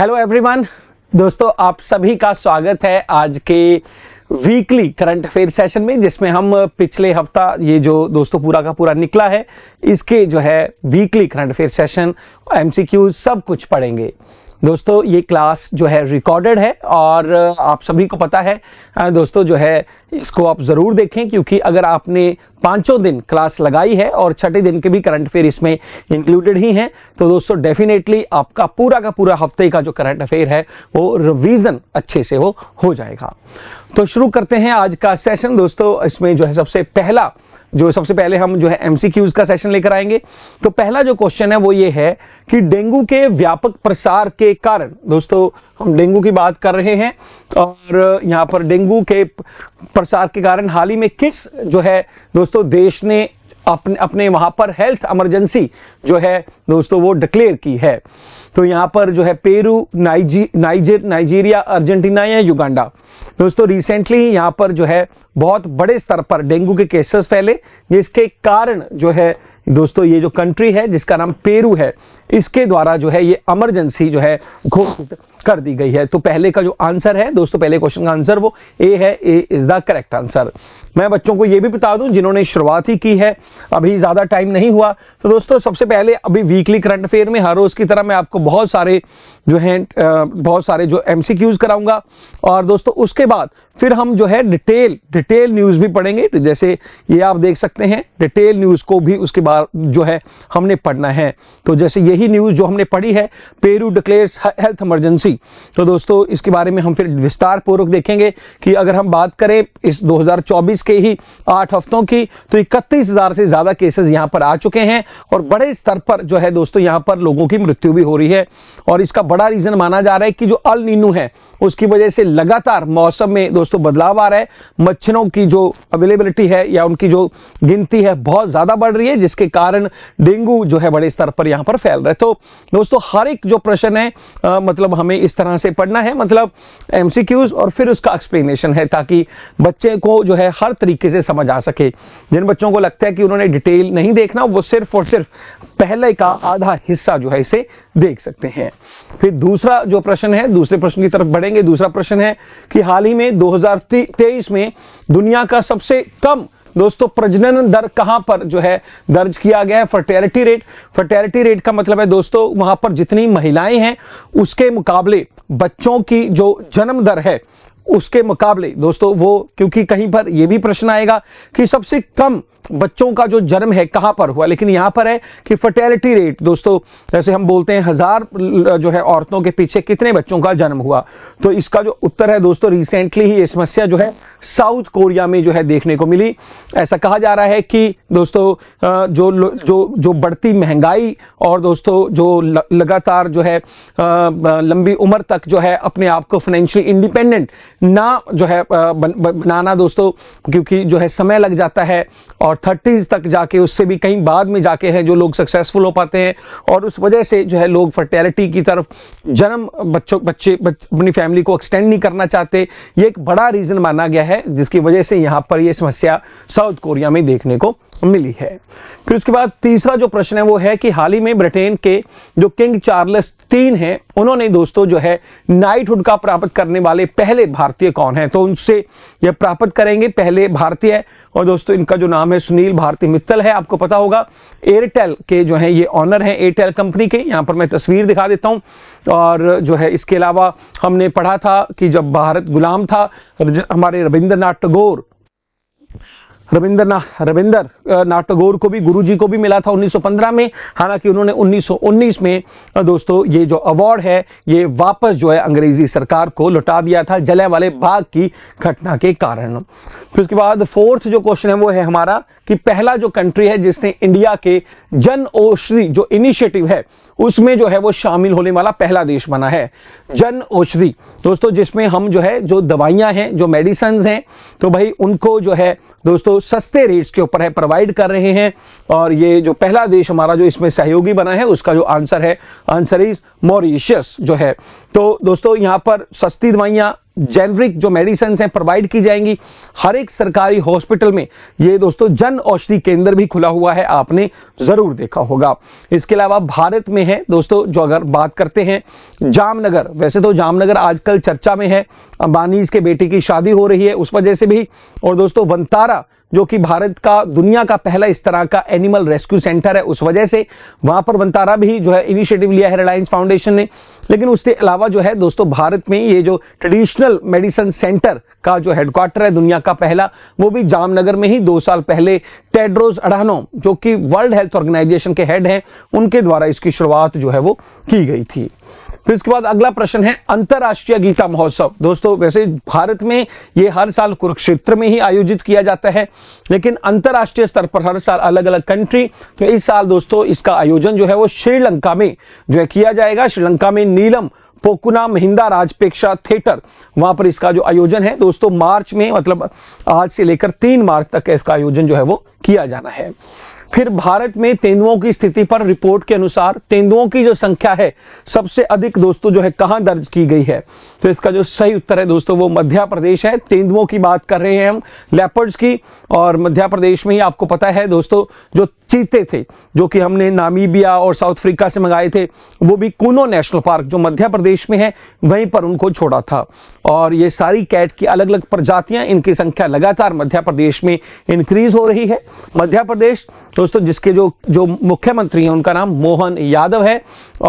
hello everyone दोस्तों आप सभी का स्वागत है आज के वीकली करंट अफेयर सेशन में जिसमें हम पिछले हफ्ता ये जो दोस्तों पूरा का पूरा निकला है इसके जो है weekly current affair session MCQ सब कुछ पढ़ेंगे दोस्तों ये क्लास जो है रिकॉर्डेड है और आप सभी को पता है दोस्तों जो है इसको आप ज़रूर देखें क्योंकि अगर आपने पांचों दिन क्लास लगाई है और छठे दिन के भी करंट अफेयर इसमें इंक्लूडेड ही हैं तो दोस्तों डेफिनेटली आपका पूरा का पूरा हफ्ते का जो करंट अफेयर है वो रिवीजन अच्छे से हो हो जाएगा तो शुरू करते हैं आज का सेशन दोस्तों इसमें जो है सबसे पहला जो सबसे पहले हम जो है एमसीक्यूज का सेशन लेकर आएंगे तो पहला जो क्वेश्चन है वो ये है कि डेंगू के व्यापक प्रसार के कारण दोस्तों हम डेंगू की बात कर रहे हैं और यहाँ पर डेंगू के प्रसार के कारण हाल ही में किस जो है दोस्तों देश ने अपने अपने वहां पर हेल्थ इमरजेंसी जो है दोस्तों वो डिक्लेयर की है तो यहाँ पर जो है पेरू नाइजी नाइजर नाइजीरिया अर्जेंटीना या युगांडा दोस्तों रिसेंटली ही यहां पर जो है बहुत बड़े स्तर पर डेंगू के केसेस फैले जिसके कारण जो है दोस्तों ये जो कंट्री है जिसका नाम पेरू है इसके द्वारा जो है ये इमरजेंसी जो है घोषित कर दी गई है तो पहले का जो आंसर है दोस्तों पहले क्वेश्चन का आंसर वो ए है A is the correct answer मैं बच्चों को ये भी बता दूं जिन्होंने शुरुआत ही की है अभी ज़्यादा टाइम नहीं हुआ तो दोस्तों सबसे पहले अभी वीकली करंट अफेयर में हर रोज़ की तरह मैं आपको बहुत सारे जो है बहुत सारे जो एम कराऊंगा और दोस्तों उसके बाद फिर हम जो है डिटेल डिटेल न्यूज़ भी पढ़ेंगे जैसे ये आप देख सकते हैं डिटेल न्यूज़ को भी उसके बाद जो है हमने पढ़ना है तो जैसे यही न्यूज़ जो हमने पढ़ी है पेरू डिक्लेयर्स हेल्थ इमरजेंसी सी तो दोस्तों इसके बारे में हम फिर विस्तार पूर्वक देखेंगे कि अगर हम बात करें इस 2024 के ही आठ हफ्तों की तो इकतीस हजार से ज्यादा केसेस यहां पर आ चुके हैं और बड़े स्तर पर जो है दोस्तों यहां पर लोगों की मृत्यु भी हो रही है और इसका बड़ा रीजन माना जा रहा है कि जो अल नीनू है उसकी वजह से लगातार मौसम में दोस्तों बदलाव आ रहा है मच्छरों की जो अवेलेबिलिटी है या उनकी जो गिनती है बहुत ज़्यादा बढ़ रही है जिसके कारण डेंगू जो है बड़े स्तर पर यहाँ पर फैल रहा है तो दोस्तों हर एक जो प्रश्न है आ, मतलब हमें इस तरह से पढ़ना है मतलब एम और फिर उसका एक्सप्लेनेशन है ताकि बच्चे को जो है हर तरीके से समझ आ सके जिन बच्चों को लगता है कि उन्होंने डिटेल नहीं देखना वो सिर्फ और सिर्फ पहले का आधा हिस्सा जो है इसे देख सकते हैं फिर दूसरा जो प्रश्न है दूसरे प्रश्न की तरफ बढ़ेंगे दूसरा प्रश्न है कि हाल ही में 2023 में दुनिया का सबसे कम दोस्तों प्रजनन दर कहां पर जो है दर्ज किया गया है फर्टेलिटी रेट फर्टेलिटी रेट का मतलब है दोस्तों वहां पर जितनी महिलाएं हैं उसके मुकाबले बच्चों की जो जन्म दर है उसके मुकाबले दोस्तों वो क्योंकि कहीं पर यह भी प्रश्न आएगा कि सबसे कम बच्चों का जो जन्म है कहां पर हुआ लेकिन यहां पर है कि फर्टेलिटी रेट दोस्तों जैसे हम बोलते हैं हजार जो है औरतों के पीछे कितने बच्चों का जन्म हुआ तो इसका जो उत्तर है दोस्तों रिसेंटली ही ये समस्या जो है साउथ कोरिया में जो है देखने को मिली ऐसा कहा जा रहा है कि दोस्तों जो जो जो बढ़ती महंगाई और दोस्तों जो लगातार जो है लंबी उम्र तक जो है अपने आप को फाइनेंशियली इंडिपेंडेंट ना जो है बनाना दोस्तों क्योंकि जो है समय लग जाता है और थर्टीज़ तक जाके उससे भी कहीं बाद में जाके हैं जो लोग सक्सेसफुल हो पाते हैं और उस वजह से जो है लोग फर्टेलिटी की तरफ जन्म बच्चों बच्चे अपनी फैमिली को एक्सटेंड नहीं करना चाहते ये एक बड़ा रीज़न माना गया है है जिसकी वजह से यहाँ पर यह समस्या साउथ कोरिया में देखने को मिली है फिर उसके बाद तीसरा जो प्रश्न है वो है कि हाल ही में ब्रिटेन के जो किंग चार्लस तीन हैं उन्होंने दोस्तों जो है नाइटहुड का प्राप्त करने वाले पहले भारतीय कौन है तो उनसे यह प्राप्त करेंगे पहले भारतीय और दोस्तों इनका जो नाम है सुनील भारती मित्तल है आपको पता होगा एयरटेल के जो है ये ऑनर है एयरटेल कंपनी के यहाँ पर मैं तस्वीर दिखा देता हूँ और जो है इसके अलावा हमने पढ़ा था कि जब भारत गुलाम था हमारे रविंद्रनाथ टगोर रविंद्र ना रविंद्र नाथ को भी गुरुजी को भी मिला था 1915 में हालांकि उन्होंने 1919 में दोस्तों ये जो अवार्ड है ये वापस जो है अंग्रेजी सरकार को लुटा दिया था जले वाले बाग की घटना के कारण फिर उसके बाद फोर्थ जो क्वेश्चन है वो है हमारा कि पहला जो कंट्री है जिसने इंडिया के जन औषधि जो इनिशिएटिव है उसमें जो है वो शामिल होने वाला पहला देश बना है जन औषधि दोस्तों जिसमें हम जो है जो दवाइयां हैं जो मेडिसन हैं तो भाई उनको जो है दोस्तों सस्ते रेट्स के ऊपर है प्रोवाइड कर रहे हैं और ये जो पहला देश हमारा जो इसमें सहयोगी बना है उसका जो आंसर है आंसर इज मॉरिशियस जो है तो दोस्तों यहां पर सस्ती दवाइयां जेनरिक जो मेडिसिन हैं प्रोवाइड की जाएंगी हर एक सरकारी हॉस्पिटल में ये दोस्तों जन औषधि केंद्र भी खुला हुआ है आपने ज़रूर देखा होगा इसके अलावा भारत में है दोस्तों जो अगर बात करते हैं जामनगर वैसे तो जामनगर आजकल चर्चा में है अंबानीज के बेटे की शादी हो रही है उस वजह से भी और दोस्तों वंतारा जो कि भारत का दुनिया का पहला इस तरह का एनिमल रेस्क्यू सेंटर है उस वजह से वहां पर वंतारा भी जो है इनिशिएटिव लिया है रिलायंस फाउंडेशन ने लेकिन उसके अलावा जो है दोस्तों भारत में ये जो ट्रेडिशनल मेडिसिन सेंटर का जो हेडक्वार्टर है दुनिया का पहला वो भी जामनगर में ही दो साल पहले टेड्रोज अडानो जो कि वर्ल्ड हेल्थ ऑर्गेनाइजेशन के हेड हैं उनके द्वारा इसकी शुरुआत जो है वो की गई थी फिर उसके बाद अगला प्रश्न है अंतर्राष्ट्रीय गीता महोत्सव दोस्तों वैसे भारत में ये हर साल कुरुक्षेत्र में ही आयोजित किया जाता है लेकिन अंतर्राष्ट्रीय स्तर पर हर साल अलग अलग कंट्री तो इस साल दोस्तों इसका आयोजन जो है वो श्रीलंका में जो है किया जाएगा श्रीलंका में नीलम पोकुना महिंदा राजपेक्षा थिएटर वहां पर इसका जो आयोजन है दोस्तों मार्च में मतलब आज से लेकर तीन मार्च तक इसका आयोजन जो है वो किया जाना है फिर भारत में तेंदुओं की स्थिति पर रिपोर्ट के अनुसार तेंदुओं की जो संख्या है सबसे अधिक दोस्तों जो है कहां दर्ज की गई है तो इसका जो सही उत्तर है दोस्तों वो मध्य प्रदेश है तेंदुओं की बात कर रहे हैं हम लेपर्ड्स की और मध्य प्रदेश में ही आपको पता है दोस्तों जो चीते थे जो कि हमने नामीबिया और साउथ अफ्रीका से मंगाए थे वो भी कोनो नेशनल पार्क जो मध्य प्रदेश में है वहीं पर उनको छोड़ा था और ये सारी कैट की अलग अलग प्रजातियां इनकी संख्या लगातार मध्य प्रदेश में इंक्रीज हो रही है मध्य प्रदेश दोस्तों जिसके जो जो मुख्यमंत्री हैं उनका नाम मोहन यादव है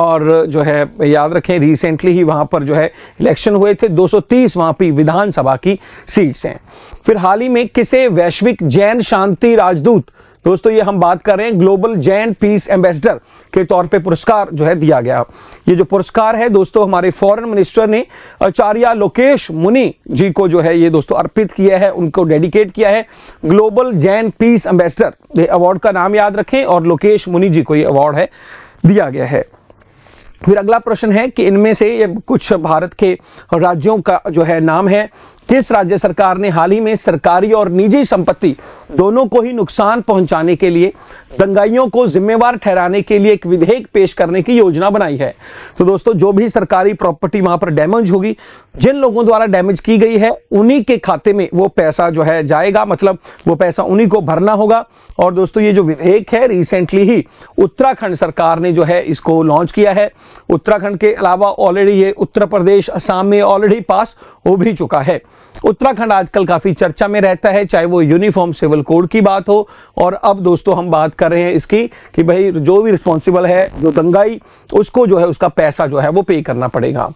और जो है याद रखें रिसेंटली ही वहां पर जो है इलेक्शन इलेक्शन हुए थे 230 सौ वहां पर विधानसभा की सीट्स हैं फिर हाल ही में किसे वैश्विक जैन शांति राजदूत दोस्तों ये हम बात कर रहे हैं ग्लोबल जैन पीस एम्बेसडर के तौर पे पुरस्कार जो है दिया गया ये जो पुरस्कार है दोस्तों हमारे फॉरेन मिनिस्टर ने आचार्य लोकेश मुनि जी को जो है ये दोस्तों अर्पित किया है उनको डेडिकेट किया है ग्लोबल जैन पीस एम्बेसडर ये अवार्ड का नाम याद रखें और लोकेश मुनि जी को ये अवार्ड है दिया गया है फिर अगला प्रश्न है कि इनमें से ये कुछ भारत के राज्यों का जो है नाम है किस राज्य सरकार ने हाल ही में सरकारी और निजी संपत्ति दोनों को ही नुकसान पहुंचाने के लिए दंगाइयों को जिम्मेवार ठहराने के लिए एक विधेयक पेश करने की योजना बनाई है तो दोस्तों जो भी सरकारी प्रॉपर्टी वहां पर डैमेज होगी जिन लोगों द्वारा डैमेज की गई है उन्हीं के खाते में वो पैसा जो है जाएगा मतलब वो पैसा उन्हीं को भरना होगा और दोस्तों ये जो विधेयक है रिसेंटली ही उत्तराखंड सरकार ने जो है इसको लॉन्च किया है उत्तराखंड के अलावा ऑलरेडी ये उत्तर प्रदेश असम में ऑलरेडी पास हो भी चुका है उत्तराखंड आजकल काफी चर्चा में रहता है चाहे वो यूनिफॉर्म सिविल कोड की बात हो और अब दोस्तों हम बात कर रहे हैं इसकी कि भाई जो भी रिस्पॉन्सिबल है जो दंगाई उसको जो है उसका पैसा जो है वो पे करना पड़ेगा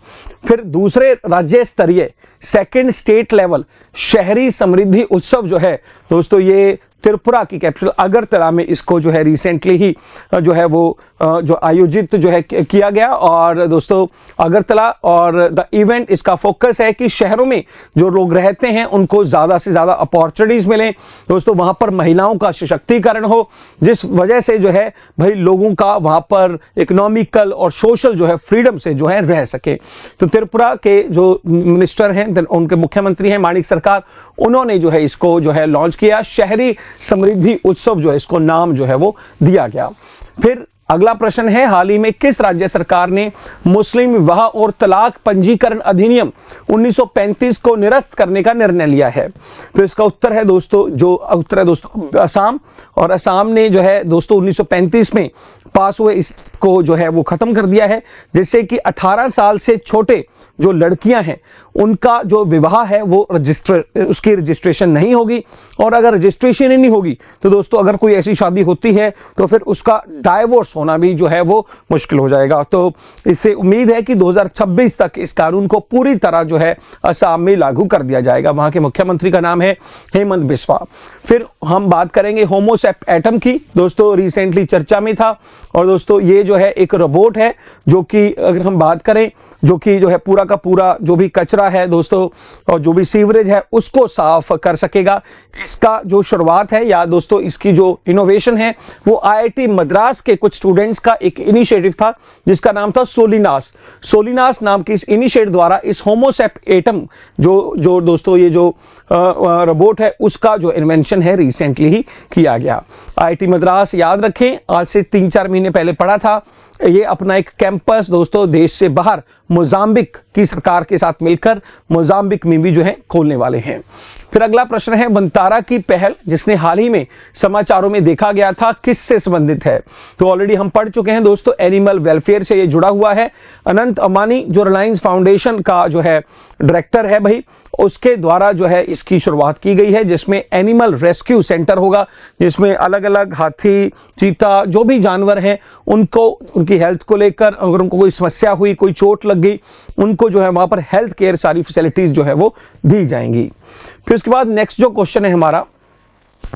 फिर दूसरे राज्य स्तरीय सेकेंड स्टेट लेवल शहरी समृद्धि उत्सव जो है दोस्तों ये त्रिपुरा की कैपिटल अगरतला में इसको जो है रिसेंटली ही जो है वो जो आयोजित जो है किया गया और दोस्तों अगरतला और द इवेंट इसका फोकस है कि शहरों में जो लोग रहते हैं उनको ज़्यादा से ज़्यादा अपॉर्चुनिटीज़ मिलें दोस्तों वहां पर महिलाओं का सशक्तिकरण हो जिस वजह से जो है भाई लोगों का वहाँ पर इकोनॉमिकल और सोशल जो है फ्रीडम से जो है रह सके तो त्रिपुरा के जो मिनिस्टर हैं उनके मुख्यमंत्री हैं माणिक सरकार उन्होंने जो है इसको जो है लॉन्च किया शहरी समृद्धि उत्सव जो है इसको नाम जो है वो दिया गया फिर अगला प्रश्न है हाल ही में किस राज्य सरकार ने मुस्लिम विवाह और तलाक पंजीकरण अधिनियम 1935 को निरस्त करने का निर्णय लिया है तो इसका उत्तर है दोस्तों जो उत्तर है दोस्तों असम और असम ने जो है दोस्तों 1935 में पास हुए इसको जो है वो खत्म कर दिया है जिससे कि 18 साल से छोटे जो लड़कियां हैं उनका जो विवाह है वो रजिस्टर उसकी रजिस्ट्रेशन नहीं होगी और अगर रजिस्ट्रेशन ही नहीं होगी तो दोस्तों अगर कोई ऐसी शादी होती है तो फिर उसका डायवोर्स होना भी जो है वो मुश्किल हो जाएगा तो इससे उम्मीद है कि 2026 तक इस कानून को पूरी तरह जो है असम में लागू कर दिया जाएगा वहां के मुख्यमंत्री का नाम है हेमंत बिस्वा फिर हम बात करेंगे होमोसेप एटम की दोस्तों रिसेंटली चर्चा में था और दोस्तों ये जो है एक रोबोट है जो कि अगर हम बात करें जो कि जो है पूरा का पूरा जो भी कचरा रास्ता है दोस्तों और जो भी सीवरेज है उसको साफ कर सकेगा इसका जो शुरुआत है या दोस्तों इसकी जो इनोवेशन है वो आईआईटी मद्रास के कुछ स्टूडेंट्स का एक इनिशिएटिव था जिसका नाम था सोलिनास सोलिनास नाम के इस इनिशिएटिव द्वारा इस होमोसेप एटम जो जो दोस्तों ये जो रोबोट है उसका जो इन्वेंशन है रिसेंटली ही किया गया आई मद्रास याद रखें आज से तीन चार महीने पहले पढ़ा था ये अपना एक कैंपस दोस्तों देश से बाहर मोजाम्बिक की सरकार के साथ मिलकर मोजाम्बिक में भी जो है खोलने वाले हैं फिर अगला प्रश्न है बंतारा की पहल जिसने हाल ही में समाचारों में देखा गया था किससे संबंधित है तो ऑलरेडी हम पढ़ चुके हैं दोस्तों एनिमल वेलफेयर से ये जुड़ा हुआ है अनंत अमानी जो रिलायंस फाउंडेशन का जो है डायरेक्टर है भाई उसके द्वारा जो है इसकी शुरुआत की गई है जिसमें एनिमल रेस्क्यू सेंटर होगा जिसमें अलग अलग हाथी चीता जो भी जानवर हैं उनको उनकी हेल्थ को लेकर अगर उनको कोई समस्या हुई कोई चोट लग गई उनको जो है वहां पर हेल्थ केयर सारी फैसिलिटीज जो है वो दी जाएंगी फिर उसके बाद नेक्स्ट जो क्वेश्चन है हमारा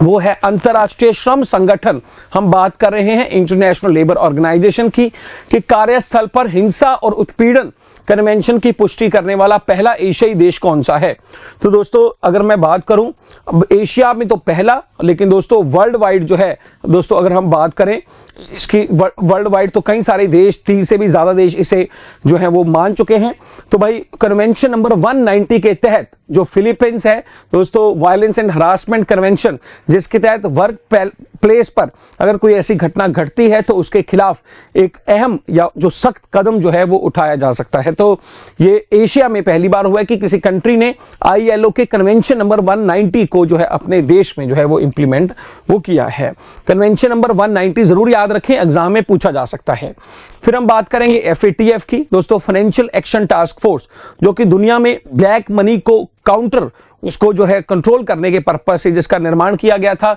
वो है अंतर्राष्ट्रीय श्रम संगठन हम बात कर रहे हैं इंटरनेशनल लेबर ऑर्गेनाइजेशन की कि कार्यस्थल पर हिंसा और उत्पीड़न कन्वेंशन की पुष्टि करने वाला पहला एशियाई देश कौन सा है तो दोस्तों अगर मैं बात करूं एशिया में तो पहला लेकिन दोस्तों वर्ल्ड वाइड जो है दोस्तों अगर हम बात करें इसकी वर्ल्ड वाइड तो कई सारे देश तीन से भी ज्यादा देश इसे जो है वो मान चुके हैं तो भाई कन्वेंशन नंबर 190 के तहत जो फिलीपींस है दोस्तों वायलेंस एंड हरासमेंट कन्वेंशन जिसके तहत वर्क प्लेस पर अगर कोई ऐसी घटना घटती है तो उसके खिलाफ एक अहम या जो सख्त कदम जो है वो उठाया जा सकता है तो ये एशिया में पहली बार हुआ है कि किसी कंट्री ने आईएलओ के कन्वेंशन नंबर 190 को जो है अपने देश में जो है वो इंप्लीमेंट वो किया है कन्वेंशन नंबर वन जरूर याद याद रखें एग्जाम में पूछा जा सकता है फिर हम बात करेंगे एफ की दोस्तों फाइनेंशियल एक्शन टास्क फोर्स जो कि दुनिया में ब्लैक मनी को काउंटर उसको जो है कंट्रोल करने के पर्पज से जिसका निर्माण किया गया था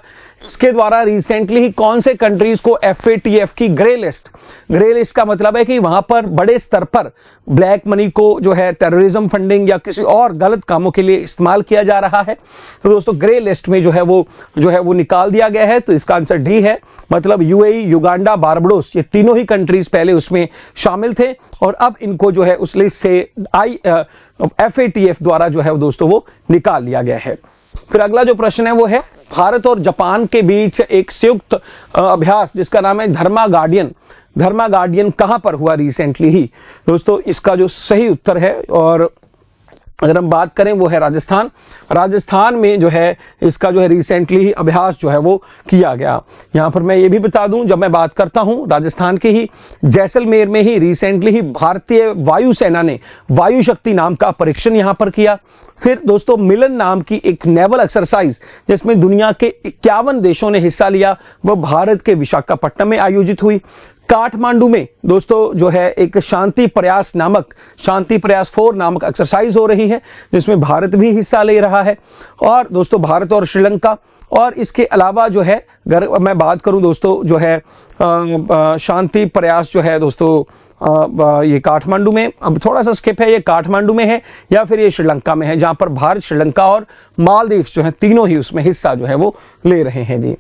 उसके द्वारा रिसेंटली ही कौन से कंट्रीज को एफ की ग्रे लिस्ट ग्रे लिस्ट का मतलब है कि वहां पर बड़े स्तर पर ब्लैक मनी को जो है टेररिज्म फंडिंग या किसी और गलत कामों के लिए इस्तेमाल किया जा रहा है तो दोस्तों ग्रे लिस्ट में जो है वो जो है वो निकाल दिया गया है तो इसका आंसर डी है मतलब यूएई युगांडा बारबडोस ये तीनों ही कंट्रीज पहले उसमें शामिल थे और अब इनको जो है उस लिस्ट से आई एफ uh, द्वारा जो है दोस्तों वो निकाल लिया गया है फिर अगला जो प्रश्न है वो है भारत और जापान के बीच एक संयुक्त uh, अभ्यास जिसका नाम है धर्मा गार्डियन धर्मा गार्डियन कहां पर हुआ रिसेंटली ही दोस्तों इसका जो सही उत्तर है और अगर हम बात करें वो है राजस्थान राजस्थान में जो है इसका जो है रिसेंटली ही अभ्यास जो है वो किया गया यहाँ पर मैं ये भी बता दूं जब मैं बात करता हूँ राजस्थान के ही जैसलमेर में ही रिसेंटली ही भारतीय वायुसेना ने वायु शक्ति नाम का परीक्षण यहाँ पर किया फिर दोस्तों मिलन नाम की एक नेवल एक्सरसाइज जिसमें दुनिया के इक्यावन देशों ने हिस्सा लिया वह भारत के विशाखापट्टनम में आयोजित हुई काठमांडू में दोस्तों जो है एक शांति प्रयास नामक शांति प्रयास फोर नामक एक्सरसाइज हो रही है जिसमें भारत भी हिस्सा ले रहा है और दोस्तों भारत और श्रीलंका और इसके अलावा जो है अगर मैं बात करूं दोस्तों जो है शांति प्रयास जो है दोस्तों ये काठमांडू में अब थोड़ा सा स्किप है ये काठमांडू में है या फिर ये श्रीलंका में है जहां पर भारत श्रीलंका और मालदीव जो है तीनों ही उसमें हिस्सा जो है वो ले रहे हैं जी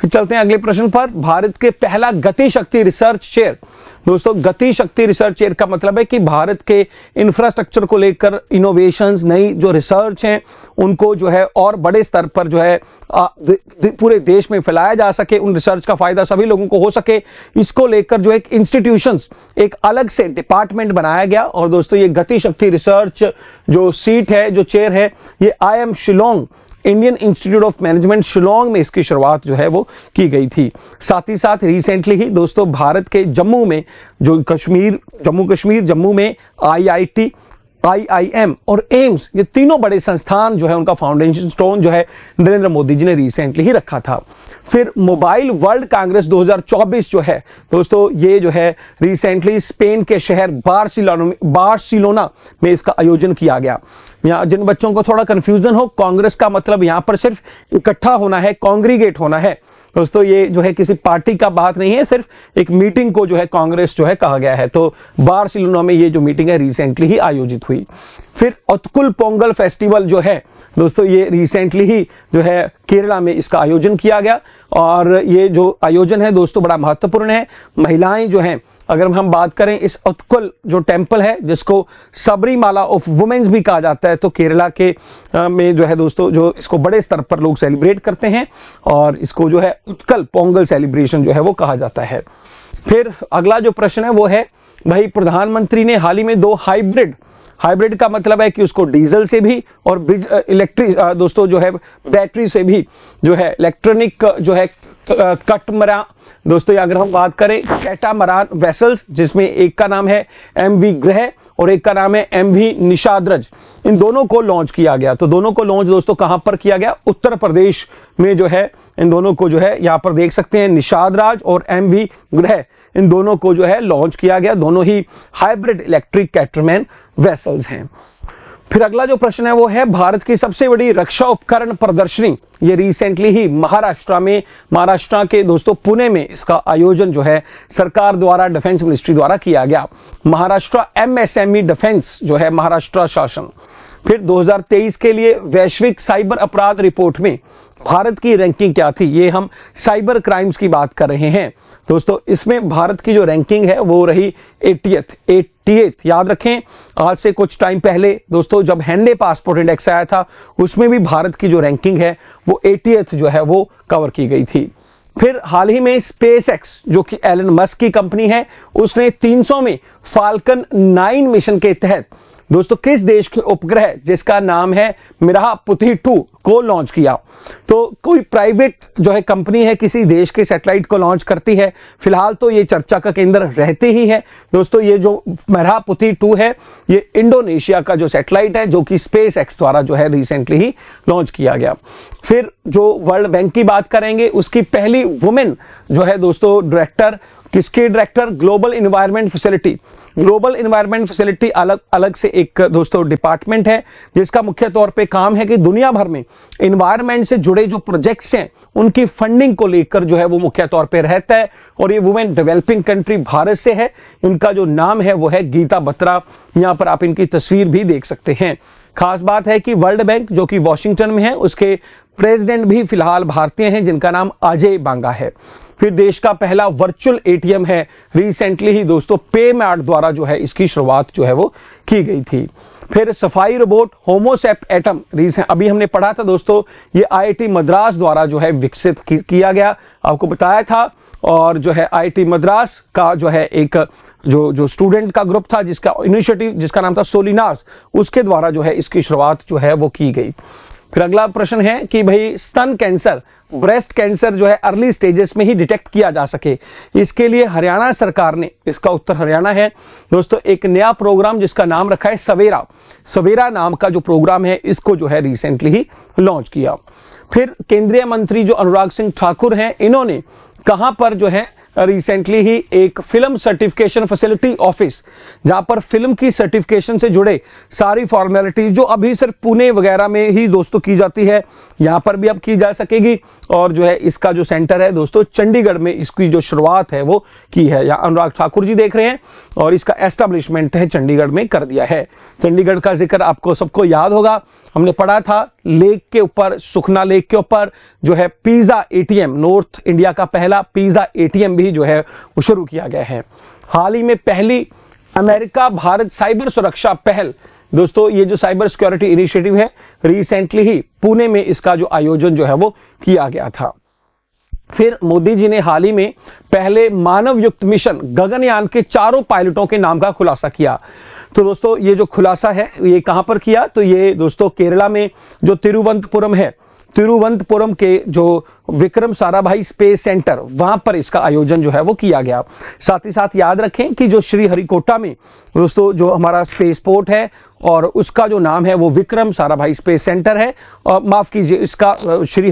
फिर चलते हैं अगले प्रश्न पर भारत के पहला गति शक्ति रिसर्च चेयर दोस्तों गति शक्ति रिसर्च चेयर का मतलब है कि भारत के इंफ्रास्ट्रक्चर को लेकर इनोवेशंस नई जो रिसर्च हैं उनको जो है और बड़े स्तर पर जो है आ, द, द, पूरे देश में फैलाया जा सके उन रिसर्च का फायदा सभी लोगों को हो सके इसको लेकर जो एक इंस्टीट्यूशंस एक अलग से डिपार्टमेंट बनाया गया और दोस्तों ये गति शक्ति रिसर्च जो सीट है जो चेयर है ये I M Shillong Indian Institute of Management Shillong में इसकी शुरुआत जो है वो की गई थी साथ ही साथ रिसेंटली ही दोस्तों भारत के जम्मू में जो कश्मीर जम्मू कश्मीर जम्मू में आईआईटी आईआईएम और एम्स ये तीनों बड़े संस्थान जो है उनका फाउंडेशन स्टोन जो है नरेंद्र मोदी जी ने रिसेंटली ही रखा था फिर मोबाइल वर्ल्ड कांग्रेस 2024 जो है दोस्तों ये जो है रिसेंटली स्पेन के शहर बार्सिलोना बार्सिलोना में इसका आयोजन किया गया या जिन बच्चों को थोड़ा कंफ्यूजन हो कांग्रेस का मतलब यहां पर सिर्फ इकट्ठा होना है कांग्रीगेट होना है दोस्तों ये जो है किसी पार्टी का बात नहीं है सिर्फ एक मीटिंग को जो है कांग्रेस जो है कहा गया है तो बार्सिलोना में ये जो मीटिंग है रिसेंटली ही आयोजित हुई फिर उत्कुल पोंगल फेस्टिवल जो है दोस्तों ये रिसेंटली ही जो है केरला में इसका आयोजन किया गया और ये जो आयोजन है दोस्तों बड़ा महत्वपूर्ण है महिलाएं जो हैं अगर हम बात करें इस उत्कुल जो टेम्पल है जिसको सबरीमाला ऑफ वुमेन्स भी कहा जाता है तो केरला के में जो है दोस्तों जो इसको बड़े स्तर पर लोग सेलिब्रेट करते हैं और इसको जो है उत्कल पोंगल सेलिब्रेशन जो है वो कहा जाता है फिर अगला जो प्रश्न है वो है भाई प्रधानमंत्री ने हाल ही में दो हाइब्रिड हाइब्रिड का मतलब है कि उसको डीजल से भी और इलेक्ट्रिक दोस्तों जो है बैटरी से भी जो है इलेक्ट्रॉनिक जो है कटमरा दोस्तों अगर हम बात करें कैटामरान वेसल्स जिसमें एक का नाम है एम वी ग्रह और एक का नाम है एम वी निशाद्रज इन दोनों को लॉन्च किया गया तो दोनों को लॉन्च दोस्तों कहां पर किया गया उत्तर प्रदेश में जो है इन दोनों को जो है यहाँ पर देख सकते हैं निषाद राज और एम वी ग्रह इन दोनों को जो है लॉन्च किया गया दोनों ही हाइब्रिड इलेक्ट्रिक कैटरमैन वेसल्स हैं फिर अगला जो प्रश्न है वो है भारत की सबसे बड़ी रक्षा उपकरण प्रदर्शनी ये रिसेंटली ही महाराष्ट्र में महाराष्ट्र के दोस्तों पुणे में इसका आयोजन जो है सरकार द्वारा डिफेंस मिनिस्ट्री द्वारा किया गया महाराष्ट्र एमएसएमई डिफेंस e जो है महाराष्ट्र शासन फिर 2023 के लिए वैश्विक साइबर अपराध रिपोर्ट में भारत की रैंकिंग क्या थी ये हम साइबर क्राइम्स की बात कर रहे हैं दोस्तों इसमें भारत की जो रैंकिंग है वो रही एटीएथ एटीएथ याद रखें आज से कुछ टाइम पहले दोस्तों जब हैंडे पासपोर्ट इंडेक्स आया था उसमें भी भारत की जो रैंकिंग है वो एटीएथ जो है वो कवर की गई थी फिर हाल ही में स्पेस एक्स जो कि एलन मस्क की कंपनी है उसने 300 में फाल्कन 9 मिशन के तहत दोस्तों किस देश के उपग्रह जिसका नाम है मिराहा पुथी टू को लॉन्च किया तो कोई प्राइवेट जो है कंपनी है किसी देश के सैटेलाइट को लॉन्च करती है फिलहाल तो ये चर्चा का केंद्र रहते ही है दोस्तों ये जो मेहरापुथी टू है ये इंडोनेशिया का जो सैटेलाइट है जो कि स्पेस एक्स द्वारा जो है रिसेंटली ही लॉन्च किया गया फिर जो वर्ल्ड बैंक की बात करेंगे उसकी पहली वुमेन जो है दोस्तों डायरेक्टर किसके director global environment facility global environment facility अलग अलग से एक दोस्तों डिपार्टमेंट है जिसका मुख्य तौर पे काम है कि दुनिया भर में इन्वायरमेंट से जुड़े जो प्रोजेक्ट्स हैं उनकी फंडिंग को लेकर जो है वो मुख्य तौर पे रहता है और ये वुमेन डेवलपिंग कंट्री भारत से है इनका जो नाम है वो है गीता बत्रा यहाँ पर आप इनकी तस्वीर भी देख सकते हैं खास बात है कि वर्ल्ड बैंक जो कि वॉशिंगटन में है उसके प्रेसिडेंट भी फिलहाल भारतीय हैं जिनका नाम अजय बांगा है फिर देश का पहला वर्चुअल एटीएम है रिसेंटली ही दोस्तों पे मैट द्वारा जो है इसकी शुरुआत जो है वो की गई थी फिर सफाई रोबोट होमोसेप एटम रिसेंट अभी हमने पढ़ा था दोस्तों ये आईआईटी मद्रास द्वारा जो है विकसित किया गया आपको बताया था और जो है आईआईटी मद्रास का जो है एक जो जो स्टूडेंट का ग्रुप था जिसका इनिशिएटिव जिसका नाम था सोलिनास उसके द्वारा जो है इसकी शुरुआत जो है वो की गई फिर अगला प्रश्न है कि भाई स्तन कैंसर ब्रेस्ट कैंसर जो है अर्ली स्टेजेस में ही डिटेक्ट किया जा सके इसके लिए हरियाणा सरकार ने इसका उत्तर हरियाणा है दोस्तों एक नया प्रोग्राम जिसका नाम रखा है सवेरा सवेरा नाम का जो प्रोग्राम है इसको जो है रिसेंटली ही लॉन्च किया फिर केंद्रीय मंत्री जो अनुराग सिंह ठाकुर हैं इन्होंने कहां पर जो है रिसेंटली ही एक फिल्म सर्टिफिकेशन फैसिलिटी ऑफिस जहां पर फिल्म की सर्टिफिकेशन से जुड़े सारी फॉर्मेलिटीज जो अभी सिर्फ पुणे वगैरह में ही दोस्तों की जाती है यहां पर भी अब की जा सकेगी और जो है इसका जो सेंटर है दोस्तों चंडीगढ़ में इसकी जो शुरुआत है वो की है यहाँ अनुराग ठाकुर जी देख रहे हैं और इसका एस्टेब्लिशमेंट है चंडीगढ़ में कर दिया है चंडीगढ़ का जिक्र आपको सबको याद होगा हमने पढ़ा था लेक के ऊपर सुखना लेक के ऊपर जो है पिज़्ज़ा एटीएम नॉर्थ इंडिया का पहला पिज़्ज़ा एटीएम भी जो है वो शुरू किया गया है हाल ही में पहली अमेरिका भारत साइबर सुरक्षा पहल दोस्तों ये जो साइबर सिक्योरिटी इनिशिएटिव है रिसेंटली ही पुणे में इसका जो आयोजन जो है वो किया गया था फिर मोदी जी ने हाल ही में पहले मानव युक्त मिशन गगनयान के चारों पायलटों के नाम का खुलासा किया तो दोस्तों ये जो खुलासा है ये कहां पर किया तो ये दोस्तों केरला में जो तिरुवंतपुरम है तिरुवंतपुरम के जो विक्रम साराभाई स्पेस सेंटर वहां पर इसका आयोजन जो है वो किया गया साथ ही साथ याद रखें कि जो श्री हरिकोटा में दोस्तों जो हमारा स्पेस पोर्ट है और उसका जो नाम है वो विक्रम साराभाई स्पेस सेंटर है और माफ कीजिए इसका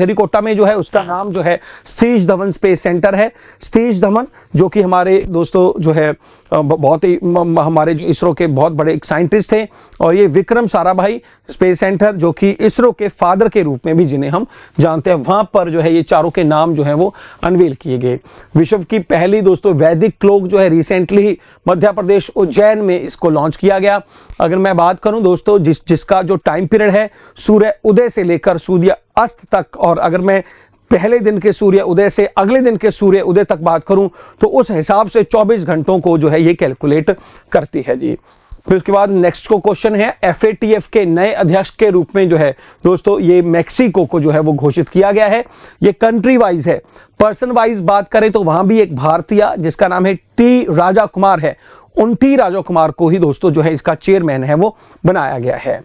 हरिकोटा में जो है उसका नाम जो है सतीश धवन स्पेस सेंटर है सतीश धवन जो कि हमारे दोस्तों जो है बहुत ही हमारे जो इसरो के बहुत बड़े एक साइंटिस्ट थे और ये विक्रम साराभाई स्पेस सेंटर जो कि इसरो के फादर के रूप में भी जिन्हें हम जानते हैं वहां पर जो है ये चारों के नाम जो है वो अनवील किए गए विश्व की पहली दोस्तों वैदिक क्लोक जो है रिसेंटली मध्य प्रदेश उज्जैन में इसको लॉन्च किया गया अगर मैं बात करूं दोस्तों जिस जिसका जो टाइम पीरियड है सूर्य उदय से लेकर सूर्य अस्त तक और अगर मैं पहले दिन के सूर्य उदय से अगले दिन के सूर्य उदय तक बात करूं तो उस हिसाब से 24 घंटों को जो है ये कैलकुलेट करती है जी फिर उसके बाद नेक्स्ट को क्वेश्चन है एफ के नए अध्यक्ष के रूप में जो है दोस्तों ये मैक्सिको को जो है वो घोषित किया गया है ये कंट्री वाइज है पर्सन वाइज बात करें तो वहां भी एक भारतीय जिसका नाम है टी राजा कुमार है टी राजा कुमार को ही दोस्तों जो है इसका चेयरमैन है वो बनाया गया है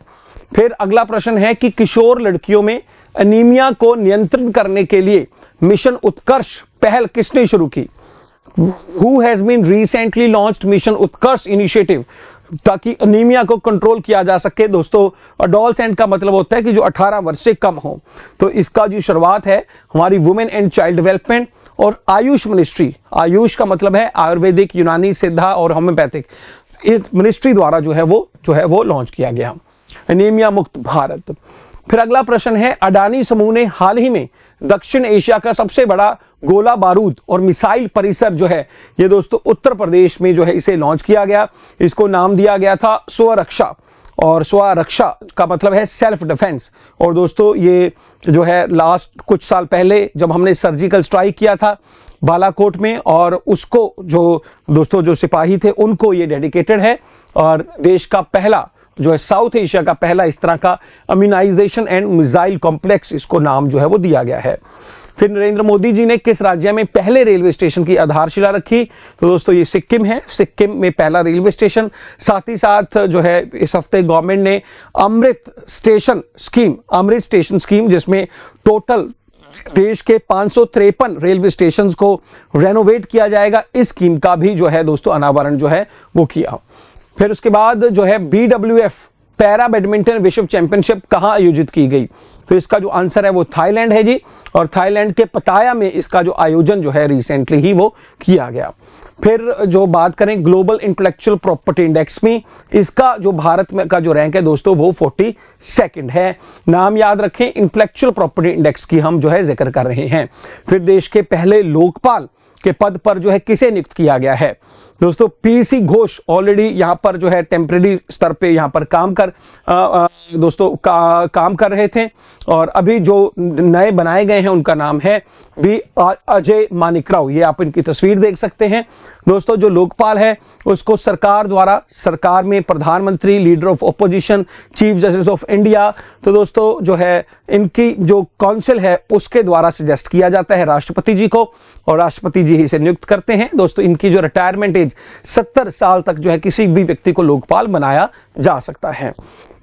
फिर अगला प्रश्न है कि किशोर लड़कियों में अनीमिया को नियंत्रण करने के लिए मिशन उत्कर्ष पहल किसने शुरू की who has been recently launched mission utkarsh initiative ताकि अनीमिया को कंट्रोल किया जा सके दोस्तों अडोलसेंट का मतलब होता है कि जो 18 वर्ष से कम हो तो इसका जो शुरुआत है हमारी वुमेन एंड चाइल्ड डेवलपमेंट और आयुष मिनिस्ट्री आयुष का मतलब है आयुर्वेदिक यूनानी सिद्धा और होम्योपैथिक इस मिनिस्ट्री द्वारा जो है वो जो है वो लॉन्च किया गया अनीमिया मुक्त भारत फिर अगला प्रश्न है अडानी समूह ने हाल ही में दक्षिण एशिया का सबसे बड़ा गोला बारूद और मिसाइल परिसर जो है ये दोस्तों उत्तर प्रदेश में जो है इसे लॉन्च किया गया इसको नाम दिया गया था स्वरक्षा और स्वरक्षा का मतलब है सेल्फ डिफेंस और दोस्तों ये जो है लास्ट कुछ साल पहले जब हमने सर्जिकल स्ट्राइक किया था बालाकोट में और उसको जो दोस्तों जो सिपाही थे उनको ये डेडिकेटेड है और देश का पहला जो है साउथ एशिया का पहला इस तरह का अम्यूनाइजेशन एंड मिसाइल कॉम्प्लेक्स इसको नाम जो है वो दिया गया है फिर नरेंद्र मोदी जी ने किस राज्य में पहले रेलवे स्टेशन की आधारशिला रखी तो दोस्तों ये सिक्किम है सिक्किम में पहला रेलवे स्टेशन साथ ही साथ जो है इस हफ्ते गवर्नमेंट ने Amrit station scheme Amrit station scheme जिसमें टोटल देश के पांच रेलवे स्टेशन को रेनोवेट किया जाएगा इस स्कीम का भी जो है दोस्तों अनावरण जो है वो किया फिर उसके बाद जो है बी पैरा बैडमिंटन विश्व चैंपियनशिप कहां आयोजित की गई तो इसका जो आंसर है वो थाईलैंड है जी और थाईलैंड के पताया में इसका जो आयोजन जो है रिसेंटली ही वो किया गया फिर जो बात करें ग्लोबल इंटेलेक्चुअल प्रॉपर्टी इंडेक्स में इसका जो भारत में का जो रैंक है दोस्तों वो फोर्टी सेकेंड है नाम याद रखें इंटेलेक्चुअल प्रॉपर्टी इंडेक्स की हम जो है जिक्र कर रहे हैं फिर देश के पहले लोकपाल के पद पर जो है किसे नियुक्त किया गया है दोस्तों पीसी घोष ऑलरेडी यहां पर जो है टेम्परेरी स्तर पे यहां पर काम कर आ, आ, दोस्तों का, काम कर रहे थे और अभी जो नए बनाए गए हैं उनका नाम है बी अजय राव ये आप इनकी तस्वीर देख सकते हैं दोस्तों जो लोकपाल है उसको सरकार द्वारा सरकार में प्रधानमंत्री leader of opposition chief justice of India तो दोस्तों जो है इनकी जो काउंसिल है उसके द्वारा सजेस्ट किया जाता है राष्ट्रपति जी को और राष्ट्रपति जी इसे नियुक्त करते हैं दोस्तों इनकी जो रिटायरमेंट एज 70 साल तक जो है किसी भी व्यक्ति को लोकपाल बनाया जा सकता है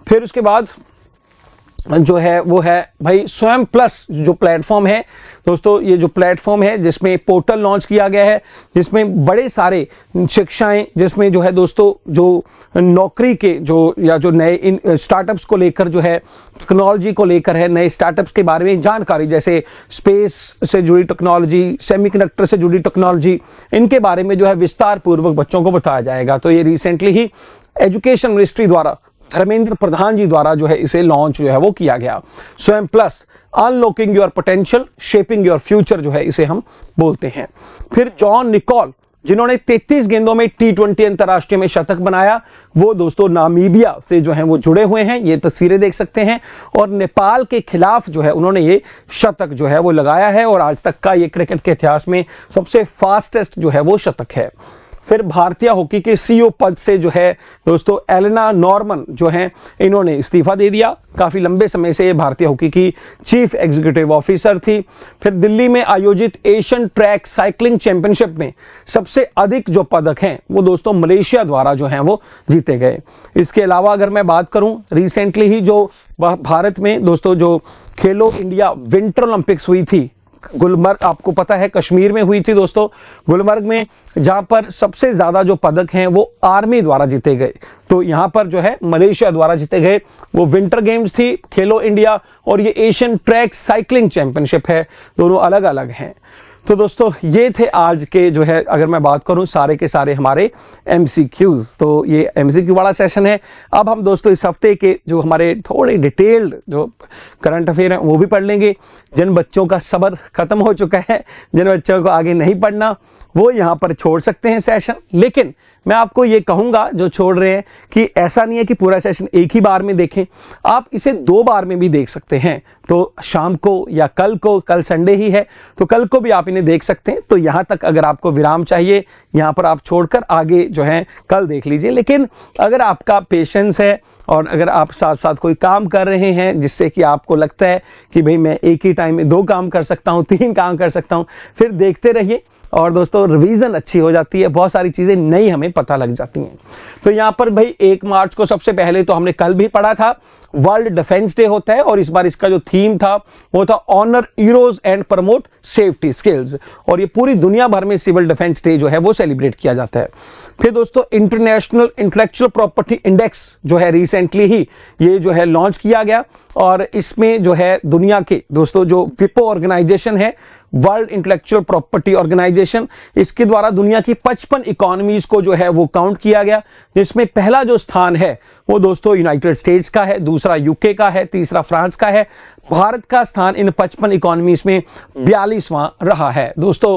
फिर उसके बाद जो है वो है भाई स्वयं प्लस जो प्लेटफॉर्म है दोस्तों ये जो प्लेटफॉर्म है जिसमें पोर्टल लॉन्च किया गया है जिसमें बड़े सारे शिक्षाएं जिसमें जो है दोस्तों जो नौकरी के जो या जो नए इन स्टार्टअप्स को लेकर जो है टेक्नोलॉजी को लेकर है नए स्टार्टअप्स के बारे में जानकारी जैसे स्पेस से जुड़ी टेक्नोलॉजी सेमीकंडक्टर से जुड़ी टेक्नोलॉजी इनके बारे में जो है विस्तार पूर्वक बच्चों को बताया जाएगा तो ये रिसेंटली ही एजुकेशन मिनिस्ट्री द्वारा धर्मेंद्र प्रधान जी द्वारा जो है इसे लॉन्च जो है वो किया गया Swayam plus unlocking your potential shaping your future जो है इसे हम बोलते हैं फिर जॉन निकॉल जिन्होंने 33 गेंदों में टी ट्वेंटी अंतर्राष्ट्रीय में शतक बनाया वो दोस्तों नामीबिया से जो है वो जुड़े हुए हैं ये तस्वीरें देख सकते हैं और नेपाल के खिलाफ जो है उन्होंने ये शतक जो है वो लगाया है और आज तक का ये क्रिकेट के इतिहास में सबसे फास्टेस्ट जो है वो शतक है फिर भारतीय हॉकी के सीईओ पद से जो है दोस्तों एलेना नॉर्मन जो है इन्होंने इस्तीफा दे दिया काफ़ी लंबे समय से ये भारतीय हॉकी की चीफ एग्जीक्यूटिव ऑफिसर थी फिर दिल्ली में आयोजित एशियन ट्रैक साइकिलिंग चैंपियनशिप में सबसे अधिक जो पदक हैं वो दोस्तों मलेशिया द्वारा जो हैं वो जीते गए इसके अलावा अगर मैं बात करूं रिसेंटली ही जो भारत में दोस्तों जो खेलो इंडिया विंटर ओलंपिक्स हुई थी गुलमर्ग आपको पता है कश्मीर में हुई थी दोस्तों गुलमर्ग में जहां पर सबसे ज्यादा जो पदक हैं वो आर्मी द्वारा जीते गए तो यहां पर जो है मलेशिया द्वारा जीते गए वो विंटर गेम्स थी खेलो इंडिया और ये एशियन ट्रैक साइकिलिंग चैंपियनशिप है दोनों अलग अलग हैं तो दोस्तों ये थे आज के जो है अगर मैं बात करूं सारे के सारे हमारे एम तो ये एम वाला सेशन है अब हम दोस्तों इस हफ्ते के जो हमारे थोड़े डिटेल्ड जो करंट अफेयर हैं वो भी पढ़ लेंगे जिन बच्चों का सबर खत्म हो चुका है जिन बच्चों को आगे नहीं पढ़ना वो यहाँ पर छोड़ सकते हैं सेशन लेकिन मैं आपको ये कहूँगा जो छोड़ रहे हैं कि ऐसा नहीं है कि पूरा सेशन एक ही बार में देखें आप इसे दो बार में भी देख सकते हैं तो शाम को या कल को कल संडे ही है तो कल को भी आप इन्हें देख सकते हैं तो यहाँ तक अगर आपको विराम चाहिए यहाँ पर आप छोड़कर आगे जो है कल देख लीजिए लेकिन अगर आपका पेशेंस है और अगर आप साथ साथ कोई काम कर रहे हैं जिससे कि आपको लगता है कि भाई मैं एक ही टाइम में दो काम कर सकता हूँ तीन काम कर सकता हूँ फिर देखते रहिए और दोस्तों रिवीजन अच्छी हो जाती है बहुत सारी चीज़ें नई हमें पता लग जाती हैं तो यहां पर भाई एक मार्च को सबसे पहले तो हमने कल भी पढ़ा था वर्ल्ड डिफेंस डे होता है और इस बार इसका जो थीम था वो था honour heroes and promote safety skills और ये पूरी दुनिया भर में सिविल डिफेंस डे जो है वो सेलिब्रेट किया जाता है फिर दोस्तों इंटरनेशनल इंटेलेक्चुअल प्रॉपर्टी इंडेक्स जो है रिसेंटली ही ये जो है लॉन्च किया गया और इसमें जो है दुनिया के दोस्तों जो विपो ऑर्गेनाइजेशन है वर्ल्ड इंटेलेक्चुअल प्रॉपर्टी ऑर्गेनाइजेशन इसके द्वारा दुनिया की 55 इकोनॉमीज को जो है वो काउंट किया गया जिसमें पहला जो स्थान है वो दोस्तों यूनाइटेड स्टेट्स का है दूसरा दूसरा यूके का है तीसरा फ्रांस का है भारत का स्थान इन 55 इकोनॉमीज में बयालीसवां रहा है दोस्तों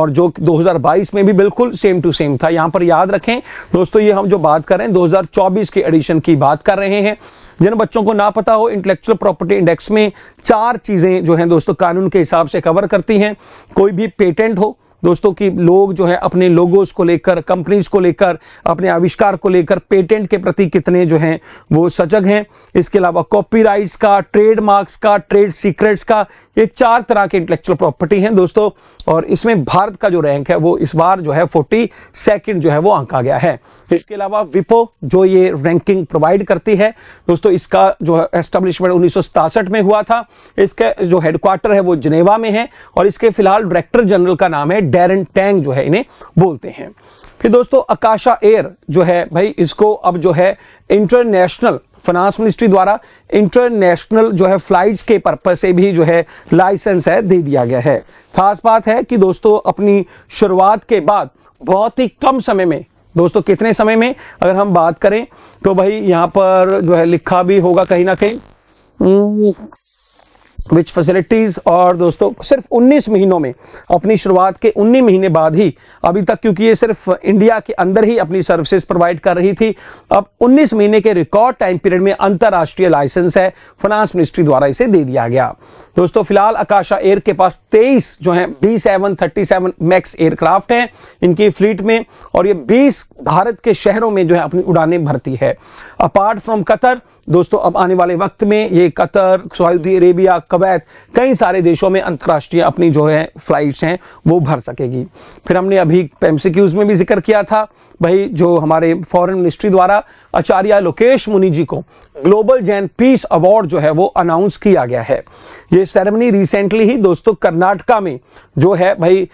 और जो 2022 में भी बिल्कुल सेम टू सेम था यहां पर याद रखें दोस्तों ये हम जो बात कर रहे हैं 2024 के एडिशन की बात कर रहे हैं जिन बच्चों को ना पता हो इंटेलेक्चुअल प्रॉपर्टी इंडेक्स में चार चीजें जो हैं दोस्तों कानून के हिसाब से कवर करती हैं कोई भी पेटेंट हो दोस्तों कि लोग जो है अपने लोगोस को लेकर कंपनीज को लेकर अपने आविष्कार को लेकर पेटेंट के प्रति कितने जो हैं वो सजग हैं इसके अलावा कॉपीराइट्स का ट्रेडमार्क्स का ट्रेड सीक्रेट्स का ये चार तरह के इंटेलेक्चुअल प्रॉपर्टी हैं दोस्तों और इसमें भारत का जो रैंक है वो इस बार जो है फोर्टी सेकेंड जो है वो आंका गया है इसके अलावा विपो जो ये रैंकिंग प्रोवाइड करती है दोस्तों इसका जो एस्टेब्लिशमेंट उन्नीस में हुआ था इसका जो हेडक्वार्टर है वो जिनेवा में है और इसके फिलहाल डायरेक्टर जनरल का नाम है डेरन टैंग जो है इन्हें बोलते हैं फिर दोस्तों अकाशा एयर जो है भाई इसको अब जो है इंटरनेशनल फाइनेंस मिनिस्ट्री द्वारा इंटरनेशनल जो है फ्लाइट के पर्पज से भी जो है लाइसेंस है दे दिया गया है खास बात है कि दोस्तों अपनी शुरुआत के बाद बहुत ही कम समय में दोस्तों कितने समय में अगर हम बात करें तो भाई यहां पर जो है लिखा भी होगा कहीं ना कहीं हम्म, विच फैसिलिटीज़ और दोस्तों सिर्फ 19 महीनों में अपनी शुरुआत के 19 महीने बाद ही अभी तक क्योंकि ये सिर्फ इंडिया के अंदर ही अपनी सर्विसेज प्रोवाइड कर रही थी अब 19 महीने के रिकॉर्ड टाइम पीरियड में अंतर्राष्ट्रीय लाइसेंस है फाइनेंस मिनिस्ट्री द्वारा इसे दे दिया गया दोस्तों फिलहाल आकाशा एयर के पास 23 जो है B seven thirty seven max aircraft हैं इनकी फ्लीट में और ये 20 भारत के शहरों में जो है अपनी उड़ानें भरती है अपार्ट फ्रॉम कतर दोस्तों अब आने वाले वक्त में ये कतर सऊदी अरेबिया कवैत कई सारे देशों में अंतर्राष्ट्रीय अपनी जो है फ्लाइट्स हैं वो भर सकेगी फिर हमने अभी एमसीक्यूज में भी जिक्र किया था भाई जो हमारे फॉरेन मिनिस्ट्री द्वारा आचार्य लोकेश मुनि जी को ग्लोबल जैन पीस अवार्ड जो है वो अनाउंस किया गया है ये सेरेमनी रिसेंटली ही दोस्तों कर्नाटका में जो है भाई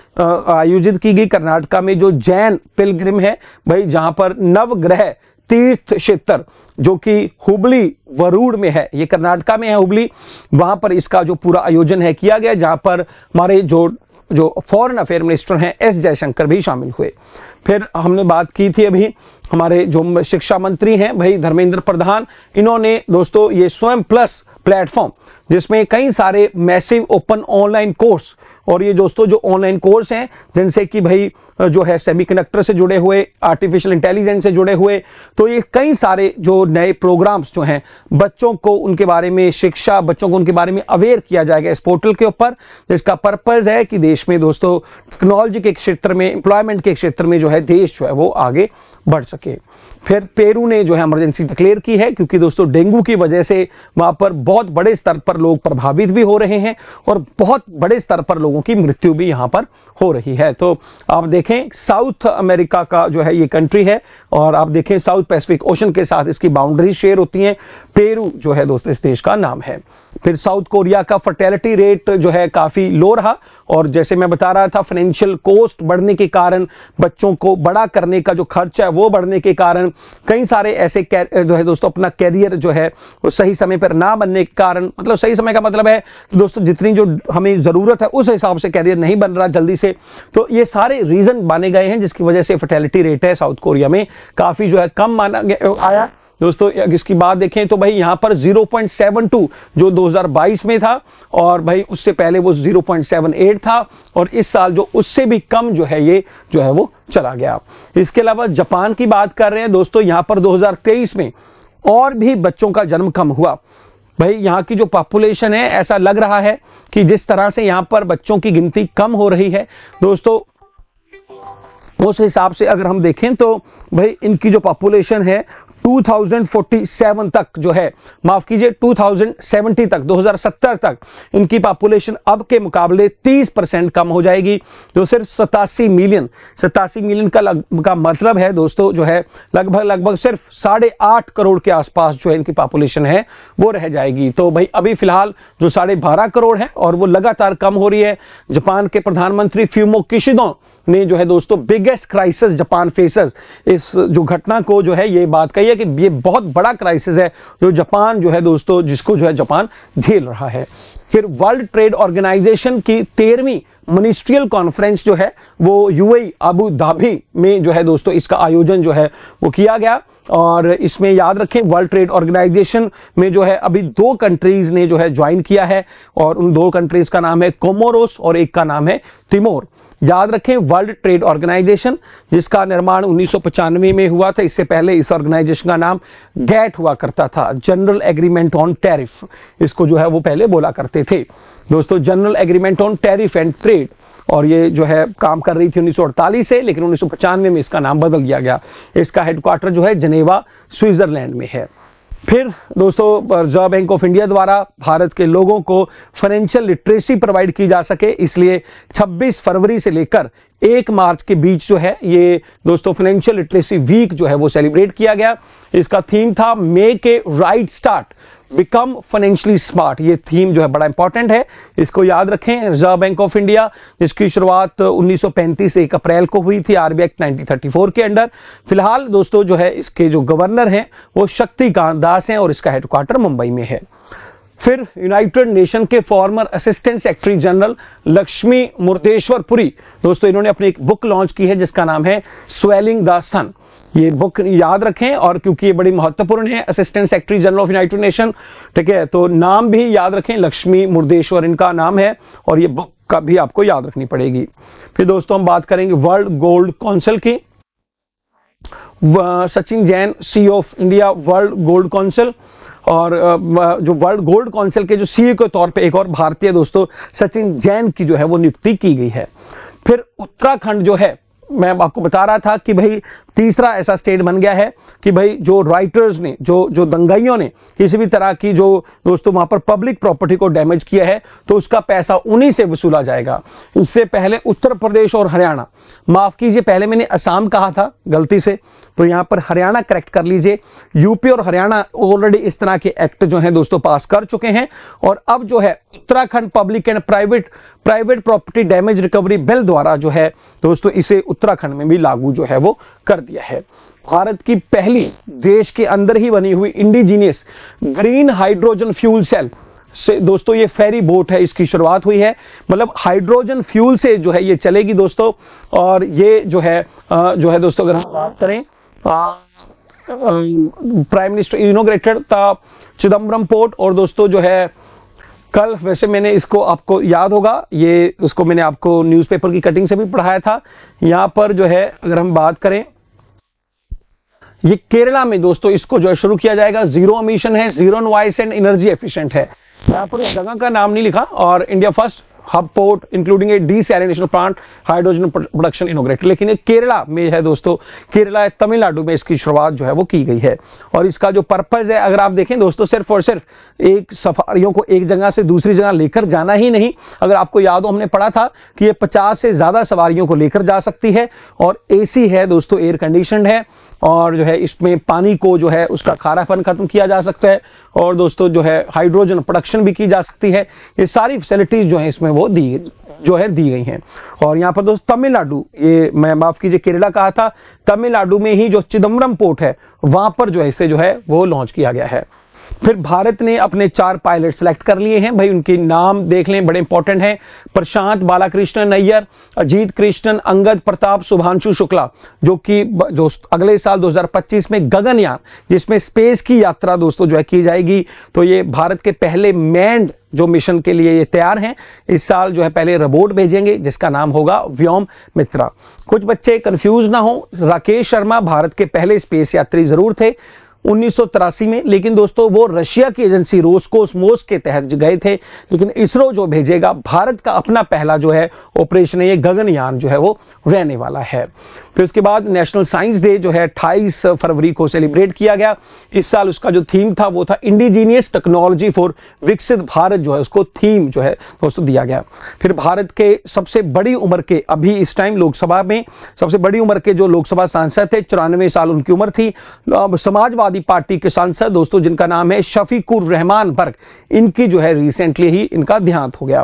आयोजित की गई कर्नाटका में जो जैन पिलग्रिम है भाई जहां पर नवग्रह तीर्थ क्षेत्र जो कि हुबली वरूड में है ये कर्नाटका में है हुबली वहां पर इसका जो पूरा आयोजन है किया गया जहां पर हमारे जो जो फॉरेन अफेयर मिनिस्टर हैं एस जयशंकर भी शामिल हुए फिर हमने बात की थी अभी हमारे जो शिक्षा मंत्री हैं भाई धर्मेंद्र प्रधान इन्होंने दोस्तों ये स्वयं प्लस प्लेटफॉर्म जिसमें कई सारे मैसिव ओपन ऑनलाइन कोर्स और ये दोस्तों जो ऑनलाइन कोर्स हैं जिनसे कि भाई जो है सेमीकंडक्टर से जुड़े हुए आर्टिफिशियल इंटेलिजेंस से जुड़े हुए तो ये कई सारे जो नए प्रोग्राम्स जो हैं बच्चों को उनके बारे में शिक्षा बच्चों को उनके बारे में अवेयर किया जाएगा इस पोर्टल के ऊपर जिसका पर्पज है कि देश में दोस्तों टेक्नोलॉजी के क्षेत्र में एम्प्लॉयमेंट के क्षेत्र में जो है देश जो है वो आगे बढ़ सके फिर पेरू ने जो है इमरजेंसी डिक्लेयर की है क्योंकि दोस्तों डेंगू की वजह से वहां पर बहुत बड़े स्तर पर लोग प्रभावित भी हो रहे हैं और बहुत बड़े स्तर पर लोगों की मृत्यु भी यहां पर हो रही है तो आप देखें साउथ अमेरिका का जो है ये कंट्री है और आप देखें साउथ पैसिफिक ओशन के साथ इसकी बाउंड्री शेयर होती है पेरू जो है दोस्तों इस देश का नाम है फिर साउथ कोरिया का फर्टेलिटी रेट जो है काफ़ी लो रहा और जैसे मैं बता रहा था फाइनेंशियल कोस्ट बढ़ने के कारण बच्चों को बड़ा करने का जो खर्चा है वो बढ़ने के कारण कई सारे ऐसे जो है दोस्तों अपना कैरियर जो है वो सही समय पर ना बनने के कारण मतलब सही समय का मतलब है दोस्तों जितनी जो हमें ज़रूरत है उस हिसाब से कैरियर नहीं बन रहा जल्दी से तो ये सारे रीज़न माने गए हैं जिसकी वजह से फर्टेलिटी रेट है साउथ कोरिया में काफ़ी जो है कम माना गया आया दोस्तों इसकी बात देखें तो भाई यहाँ पर 0.72 जो 2022 में था और भाई उससे पहले वो 0.78 था और इस साल जो उससे भी कम जो है ये जो है वो चला गया इसके अलावा जापान की बात कर रहे हैं दोस्तों यहाँ पर 2023 में और भी बच्चों का जन्म कम हुआ भाई यहाँ की जो पॉपुलेशन है ऐसा लग रहा है कि जिस तरह से यहाँ पर बच्चों की गिनती कम हो रही है दोस्तों उस हिसाब से अगर हम देखें तो भाई इनकी जो पॉपुलेशन है 2047 तक जो है माफ कीजिए 2070 तक 2070 तक इनकी पॉपुलेशन अब के मुकाबले 30 परसेंट कम हो जाएगी जो सिर्फ सतासी मिलियन सतासी मिलियन का लग, का मतलब है दोस्तों जो है लगभग लगभग सिर्फ साढ़े आठ करोड़ के आसपास जो है इनकी पॉपुलेशन है वो रह जाएगी तो भाई अभी फिलहाल जो साढ़े बारह करोड़ है और वो लगातार कम हो रही है जापान के प्रधानमंत्री फ्यूमो किशिदों ने जो है दोस्तों बिगेस्ट क्राइसिस जापान फेसेस इस जो घटना को जो है ये बात कही है कि ये बहुत बड़ा क्राइसिस है जो जापान जो है दोस्तों जिसको जो है जापान झेल रहा है फिर वर्ल्ड ट्रेड ऑर्गेनाइजेशन की तेरहवीं मिनिस्ट्रियल कॉन्फ्रेंस जो है वो यूएई अबू धाबी में जो है दोस्तों इसका आयोजन जो है वो किया गया और इसमें याद रखें वर्ल्ड ट्रेड ऑर्गेनाइजेशन में जो है अभी दो कंट्रीज ने जो है ज्वाइन किया है और उन दो कंट्रीज का नाम है कोमोरोस और एक का नाम है तिमोर याद रखें वर्ल्ड ट्रेड ऑर्गेनाइजेशन जिसका निर्माण उन्नीस में हुआ था इससे पहले इस ऑर्गेनाइजेशन का नाम गैट हुआ करता था जनरल एग्रीमेंट ऑन टैरिफ इसको जो है वो पहले बोला करते थे दोस्तों general agreement on tariff and trade और ये जो है काम कर रही थी उन्नीस से लेकिन उन्नीस में इसका नाम बदल दिया गया इसका हेडक्वार्टर जो है जनेवा स्विट्जरलैंड में है फिर दोस्तों रिजर्व बैंक ऑफ इंडिया द्वारा भारत के लोगों को फाइनेंशियल लिटरेसी प्रोवाइड की जा सके इसलिए 26 फरवरी से लेकर एक मार्च के बीच जो है ये दोस्तों फाइनेंशियल लिटरेसी वीक जो है वो सेलिब्रेट किया गया इसका थीम था मे के right start become financially smart ये थीम जो है बड़ा इंपॉर्टेंट है इसको याद रखें रिजर्व बैंक ऑफ इंडिया जिसकी शुरुआत 1935 एक अप्रैल को हुई थी आरबीआई एक्ट 1934 के अंडर फिलहाल दोस्तों जो है इसके जो गवर्नर हैं वो शक्तिकांत दास हैं और इसका हेडक्वार्टर मुंबई में है फिर यूनाइटेड नेशन के former assistant secretary general Lakshmi Murdeshwar Puri दोस्तों इन्होंने अपनी एक बुक लॉन्च की है जिसका नाम है स्वेलिंग द सन ये बुक याद रखें और क्योंकि ये बड़ी महत्वपूर्ण है assistant secretary general of united nation ठीक है तो नाम भी याद रखें लक्ष्मी मुर्देश्वर इनका नाम है और ये बुक का भी आपको याद रखनी पड़ेगी फिर दोस्तों हम बात करेंगे वर्ल्ड गोल्ड काउंसिल की Sachin Jain C of India world gold council और जो वर्ल्ड गोल्ड काउंसिल के जो सी e के तौर पे एक और भारतीय दोस्तों सचिन जैन की जो है वो नियुक्ति की गई है फिर उत्तराखंड जो है मैं आपको बता रहा था कि भाई तीसरा ऐसा स्टेट बन गया है कि भाई जो राइटर्स ने जो जो दंगाइयों ने किसी भी तरह की जो दोस्तों वहां पर पब्लिक प्रॉपर्टी को डैमेज किया है तो उसका पैसा उन्हीं से वसूला जाएगा इससे पहले उत्तर प्रदेश और हरियाणा माफ कीजिए पहले मैंने असम कहा था गलती से तो यहां पर हरियाणा करेक्ट कर लीजिए यूपी और हरियाणा ऑलरेडी इस तरह के एक्ट जो है दोस्तों पास कर चुके हैं और अब जो है Uttarakhand public and private private property damage recovery bill द्वारा जो है दोस्तों इसे उत्तराखंड में भी लागू जो है वो कर दिया है भारत की पहली देश के अंदर ही बनी हुई indigenous green hydrogen fuel cell से दोस्तों ये फेरी बोट है इसकी शुरुआत हुई है मतलब हाइड्रोजन फ्यूल से जो है ये चलेगी दोस्तों और ये जो है जो है दोस्तों अगर हम बात करें प्राइम मिनिस्टर इनोग्रेटेड था चिदम्बरम पोर्ट और दोस्तों जो है कल वैसे मैंने इसको आपको याद होगा ये उसको मैंने आपको न्यूज़पेपर की कटिंग से भी पढ़ाया था यहाँ पर जो है अगर हम बात करें ये केरला में दोस्तों इसको जो है शुरू किया जाएगा जीरो अमीशन है zero noise and energy efficient है यहाँ पर जगह का नाम नहीं लिखा और India first hub port including a desalination plant hydrogen production inaugurate लेकिन ये केरला में है दोस्तों केरला तमिलनाडु में इसकी शुरुआत जो है वो की गई है और इसका जो पर्पज है अगर आप देखें दोस्तों सिर्फ और सिर्फ एक सफारियों को एक जगह से दूसरी जगह लेकर जाना ही नहीं अगर आपको याद हो हमने पढ़ा था कि ये पचास से ज्यादा सवारियों को लेकर जा सकती है और ए है दोस्तों एयर कंडीशन है और जो है इसमें पानी को जो है उसका खारापन खत्म किया जा सकता है और दोस्तों जो है हाइड्रोजन प्रोडक्शन भी की जा सकती है ये सारी फैसिलिटीज जो है इसमें वो दी जो है दी गई हैं और यहाँ पर दोस्तों तमिलनाडु ये मैं माफ कीजिए केरला कहा था तमिलनाडु में ही जो चिदम्बरम पोर्ट है वहां पर जो है इसे जो है वो लॉन्च किया गया है फिर भारत ने अपने चार पायलट सेलेक्ट कर लिए हैं भाई उनके नाम देख लें बड़े इंपॉर्टेंट हैं प्रशांत बालाकृष्णन अय्यर अजीत कृष्णन अंगद प्रताप सुभांशु शुक्ला जो कि जो अगले साल 2025 में गगनयान जिसमें स्पेस की यात्रा दोस्तों जो है की जाएगी तो ये भारत के पहले मैंड जो मिशन के लिए ये तैयार हैं इस साल जो है पहले रोबोट भेजेंगे जिसका नाम होगा व्योम मित्रा कुछ बच्चे कंफ्यूज ना हो राकेश शर्मा भारत के पहले स्पेस यात्री जरूर थे उन्नीस में लेकिन दोस्तों वो रशिया की एजेंसी रोस्कोसमोस के तहत गए थे लेकिन इसरो जो भेजेगा भारत का अपना पहला जो है ऑपरेशन ये गगनयान जो है वो रहने वाला है फिर उसके बाद नेशनल साइंस डे जो है अट्ठाईस फरवरी को सेलिब्रेट किया गया इस साल उसका जो थीम था वो था इंडिजीनियस टेक्नोलॉजी फॉर विकसित भारत जो है उसको थीम जो है दोस्तों दिया गया फिर भारत के सबसे बड़ी उम्र के अभी इस टाइम लोकसभा में सबसे बड़ी उम्र के जो लोकसभा सांसद थे चौरानवे साल उनकी उम्र थी समाजवादी पार्टी के सांसद दोस्तों जिनका नाम है शफीकुर रहमान बर्ग इनकी जो है रिसेंटली ही इनका देहांत हो गया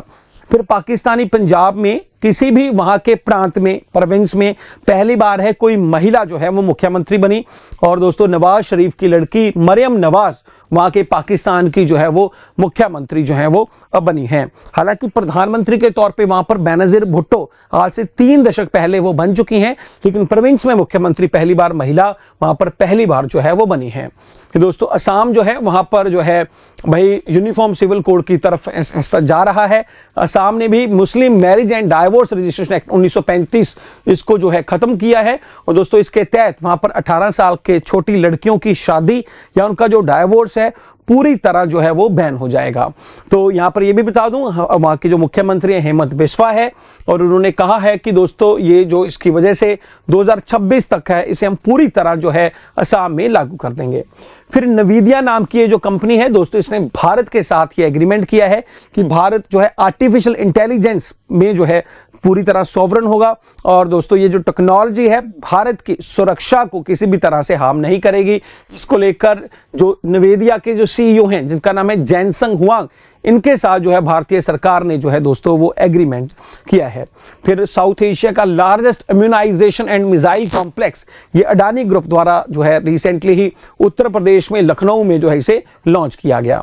फिर पाकिस्तानी पंजाब में किसी भी वहां के प्रांत में प्रोविंस में पहली बार है कोई महिला जो है वो मुख्यमंत्री बनी और दोस्तों नवाज शरीफ की लड़की मरियम नवाज वहां के पाकिस्तान की जो है वो मुख्यमंत्री जो है वो बनी है हालांकि प्रधानमंत्री के तौर पे वहां पर बैनजीर भुट्टो आज से तीन दशक पहले वो बन चुकी हैं लेकिन प्रोविंस में मुख्यमंत्री पहली बार महिला वहां पर पहली बार जो है वो बनी है कि दोस्तों असम जो है वहां पर जो है भाई यूनिफॉर्म सिविल कोड की तरफ जा रहा है असम ने भी Muslim marriage and di divorce registration act 1935 इसको जो है खत्म किया है और दोस्तों इसके तहत वहां पर 18 साल के छोटी लड़कियों की शादी या उनका जो डायवोर्स है पूरी तरह जो है वो बैन हो जाएगा तो यहां पर ये भी बता दूं वहां के जो मुख्यमंत्री हैं हेमंत बिस्वा है और उन्होंने कहा है कि दोस्तों ये जो इसकी वजह से 2026 तक है इसे हम पूरी तरह जो है असम में लागू कर देंगे फिर नवीदिया नाम की ये जो कंपनी है दोस्तों इसने भारत के साथ ये एग्रीमेंट किया है कि भारत जो है आर्टिफिशियल इंटेलिजेंस में जो है पूरी तरह सॉवरन होगा और दोस्तों ये जो टेक्नोलॉजी है भारत की सुरक्षा को किसी भी तरह से हार्म नहीं करेगी इसको लेकर जो निवेदिया के जो सीईओ हैं जिनका नाम है जैनसंग हुआंग इनके साथ जो है भारतीय सरकार ने जो है दोस्तों वो एग्रीमेंट किया है फिर साउथ एशिया का largest immunization and missile complex ये अडानी ग्रुप द्वारा जो है रिसेंटली ही उत्तर प्रदेश में लखनऊ में जो है इसे लॉन्च किया गया